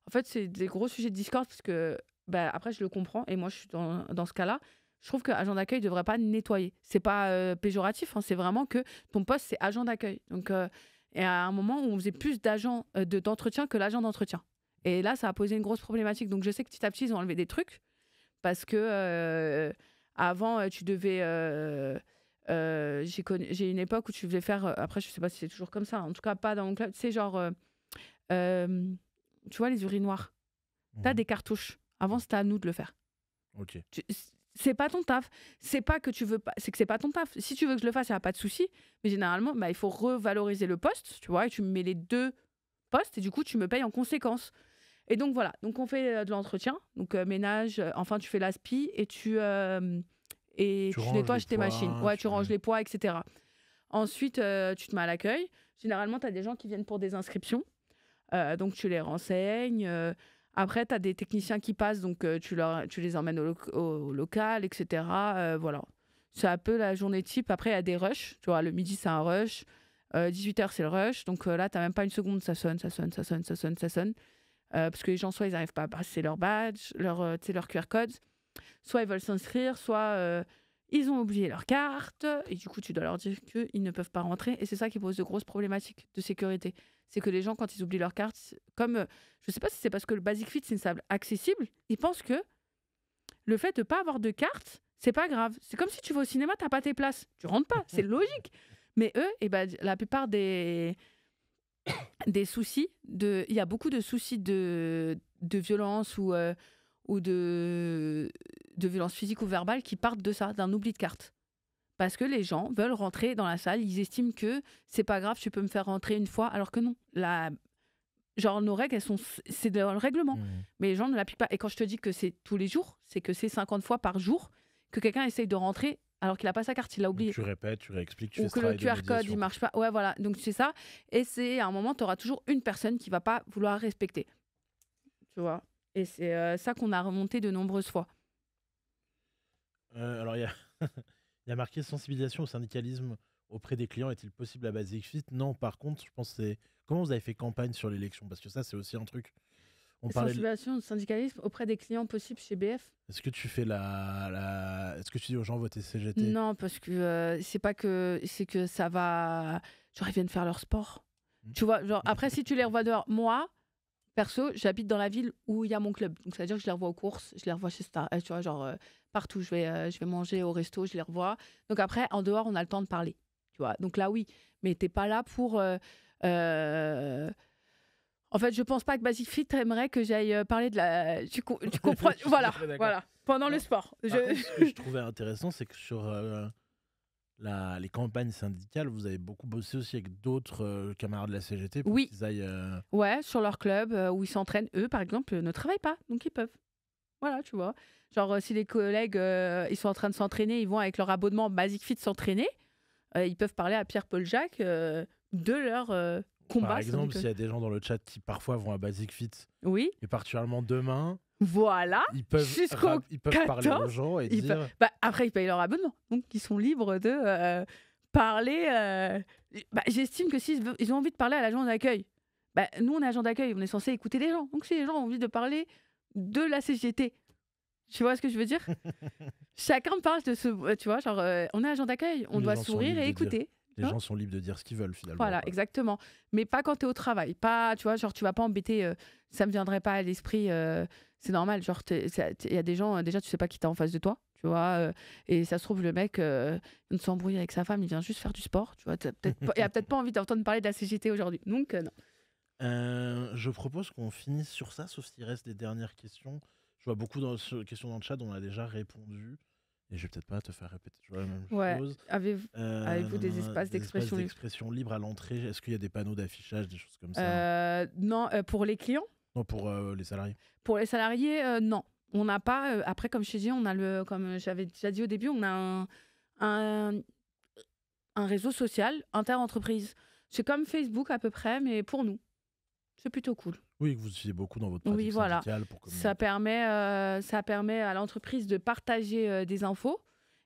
En fait, c'est des gros sujets de discorde parce que ben, après, je le comprends et moi, je suis dans, dans ce cas-là je trouve que agent d'accueil devrait pas nettoyer. C'est pas euh, péjoratif, hein, c'est vraiment que ton poste c'est agent d'accueil. Donc euh, et à un moment où on faisait plus d'agents euh, d'entretien que l'agent d'entretien. Et là, ça a posé une grosse problématique. Donc je sais que petit à petit ils ont enlevé des trucs parce que avant tu devais j'ai une époque où tu devais faire après je sais pas si c'est toujours comme ça en tout cas pas dans mon club c'est genre tu vois les urinoirs tu as mmh. des cartouches avant c'était à nous de le faire Okay c'est pas ton taf. C'est pas que tu veux pas, c'est que c'est pas ton taf. Si tu veux que je le fasse, il n'y a pas de souci. Mais généralement, bah, il faut revaloriser le poste, tu vois, et tu mets les deux postes et du coup, tu me payes en conséquence. Et donc voilà, donc on fait euh, de l'entretien, donc euh, ménage, euh, enfin tu fais l'aspi et tu et tu, nettoies tes machines, ouais, tu, ranges les poids, etc. Ensuite, tu te mets à l'accueil. Généralement, tu as des gens qui viennent pour des inscriptions. donc tu les renseignes, après, tu as des techniciens qui passent, donc euh, tu, les emmènes au, local, etc. Euh, voilà. C'est un peu la journée type. Après, il y a des rushs. Tu vois, le midi, c'est un rush. 18h, euh, c'est le rush. Donc là, tu même pas une seconde. Ça sonne, ça sonne, ça sonne, ça sonne, ça sonne. parce que les gens, soit ils n'arrivent pas à passer leur badge, leur, QR code, soit ils veulent s'inscrire, soit ils ont oublié leur carte et du coup, tu dois leur dire qu'ils ne peuvent pas rentrer. Et c'est ça qui pose de grosses problématiques de sécurité. C'est que les gens, quand ils oublient leur carte, comme euh, je ne sais pas si c'est parce que le Basic Fit, c'est une sable accessible, ils pensent que le fait de pas avoir de carte, c'est pas grave. C'est comme si tu vas au cinéma, tu n'as pas tes places. Tu rentres pas, c'est logique. Mais eux, et eh ben, la plupart des, des soucis, de... il y a beaucoup de soucis de, de violence ou, euh, ou de, de violence physique ou verbale qui partent de ça, d'un oubli de carte. Parce que les gens veulent rentrer dans la salle, ils estiment que c'est pas grave, tu peux me faire rentrer une fois, alors que non. La... Genre, nos règles, sont... c'est dans le règlement. Mmh. Mais les gens ne l'appliquent pas. Et quand je te dis que c'est tous les jours, c'est que c'est 50 fois par jour que quelqu'un essaye de rentrer alors qu'il n'a pas sa carte, il l'a oublié. tu répètes, tu réexpliques, tu Ou que le QR code, il marche pas. Ouais, voilà. Donc c'est ça. Et c'est à un moment, tu auras toujours une personne qui va pas vouloir respecter. Tu vois Et c'est euh, ça qu'on a remonté de nombreuses fois. Euh, alors, il y, a... a marqué sensibilisation au syndicalisme auprès des clients. Est-il possible à Basic Fit Non, par contre, je pense que c'est. Comment vous avez fait campagne sur l'élection Parce que ça, c'est aussi un truc. Sensibilisation au syndicalisme auprès des clients possibles chez BF. Est-ce que tu fais la, Est-ce que tu dis aux gens voter CGT Non, parce que euh, c'est pas que c'est que ça va. Genre ils viennent faire leur sport. Hmm. Tu vois, genre après si tu les revois dehors, moi, perso, j'habite dans la ville où il y a mon club. Donc, c'est-à-dire que je les revois aux courses, je les revois chez Star, euh, tu vois, genre euh, partout. Je vais, euh, je vais manger au resto, je les revois. Donc, après, en dehors, on a le temps de parler. Tu vois, donc là, oui. Mais t'es pas là pour. en fait, je pense pas que Basic Fit aimerait que j'aille parler de la. Tu, comprends Voilà, voilà. Pendant le sport. ce que je trouvais intéressant, c'est que sur les campagnes syndicales, vous avez beaucoup bossé aussi avec d'autres euh, camarades de la CGT pour oui. qu'ils aillent. Euh, ouais, sur leur club euh, où ils s'entraînent. Eux, par exemple, ne travaillent pas, donc ils peuvent. Voilà, tu vois. Genre, si les collègues, ils sont en train de s'entraîner, ils vont avec leur abonnement Basic Fit s'entraîner, ils peuvent parler à Pierre-Paul Jacques de leur. combat. Par exemple, s'il y a des gens dans le chat qui parfois vont à Basic Fit, oui. et particulièrement demain, voilà. Ils peuvent, peuvent parler aux gens et dire... bah, après, ils payent leur abonnement. Donc, ils sont libres de euh, parler. Euh, bah, J'estime que s'ils ils ont envie de parler à l'agent d'accueil, bah, nous, on est agent d'accueil, on est censé écouter les gens. Donc, si les gens ont envie de parler de la CGT, tu vois ce que je veux dire Chacun parle de ce. Euh, tu vois, genre, on est agent d'accueil, on doit sourire et écouter. Les hein? gens sont libres de dire ce qu'ils veulent finalement. Voilà, exactement. Mais pas quand tu es au travail. Pas, tu vois, genre tu vas pas embêter. Ça ça me viendrait pas à l'esprit c'est normal. Genre, il y a des gens, euh, déjà, tu sais pas qui t'as en face de toi, tu vois. Euh, et ça se trouve, le mec euh, ne s'embrouille avec sa femme, il vient juste faire du sport, tu vois. il a peut-être pas envie d'entendre parler de la CGT aujourd'hui. Donc, non. je propose qu'on finisse sur ça, sauf s'il reste des dernières questions. Je vois beaucoup de questions dans le chat, on a déjà répondu. Et je vais peut-être pas te faire répéter ouais. Avez-vous des espaces d'expression libre, libre à l'entrée Est-ce qu'il y a des panneaux d'affichage, des choses comme ça Non, pour les clients pour euh, les salariés. Pour les salariés, euh, non. On n'a pas. Euh, après, comme je t'ai dit, on a le, comme j'avais déjà dit au début, on a un, un, un réseau social inter-entreprise. C'est comme Facebook à peu près, mais pour nous. C'est plutôt cool. Oui, que vous utilisez beaucoup dans votre pratique oui, voilà. ça permet, ça permet à l'entreprise de partager des infos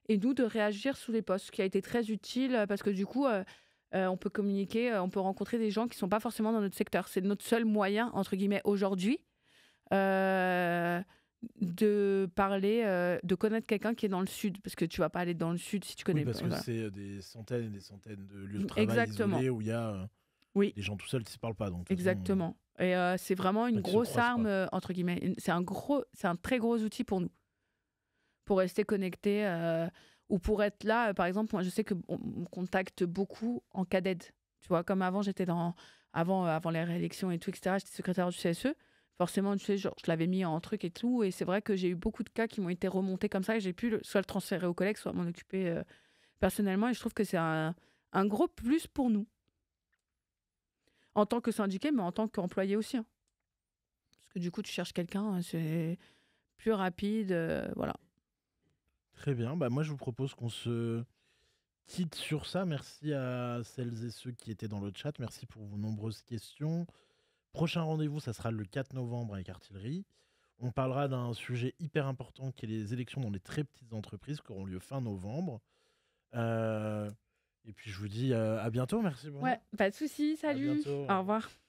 et nous de réagir sous les postes, ce qui a été très utile parce que du coup, euh, on peut communiquer, euh, on peut rencontrer des gens qui ne sont pas forcément dans notre secteur. C'est notre seul moyen, entre guillemets, aujourd'hui, euh, de parler, de connaître quelqu'un qui est dans le sud, parce que tu vas pas aller dans le sud si tu connais parce pas. que c'est des centaines et des centaines de lieux de travail Exactement. isolés où il y a oui. des gens tout seuls qui ne se parlent pas. Donc, Exactement. et c'est vraiment une grosse arme, entre guillemets. C'est un, gros, un très gros outil pour nous pour rester connectés... Ou pour être là, euh, par exemple, moi, je sais qu'on me contacte beaucoup en cas d'aide. Tu vois, comme avant, j'étais dans. Avant, euh, avant les réélections et tout, etc., j'étais secrétaire du CSE. Forcément, tu sais, genre, je l'avais mis en truc et tout. Et c'est vrai que j'ai eu beaucoup de cas qui m'ont été remontés comme ça et j'ai pu soit le transférer aux collègues, soit m'en occuper euh, personnellement. Et je trouve que c'est un, gros plus pour nous. En tant que syndiqué, mais en tant qu'employé aussi. Hein. Parce que du coup, tu cherches quelqu'un, hein, c'est plus rapide. voilà. Très bien. Bah, moi, je vous propose qu'on se quitte sur ça. Merci à celles et ceux qui étaient dans le chat. Merci pour vos nombreuses questions. Prochain rendez-vous, ça sera le 4 novembre avec Artillerie. On parlera d'un sujet hyper important qui est les élections dans les très petites entreprises qui auront lieu fin novembre. Euh, et puis je vous dis euh, à bientôt. Merci. beaucoup. Ouais, pas de souci. Salut. Au revoir.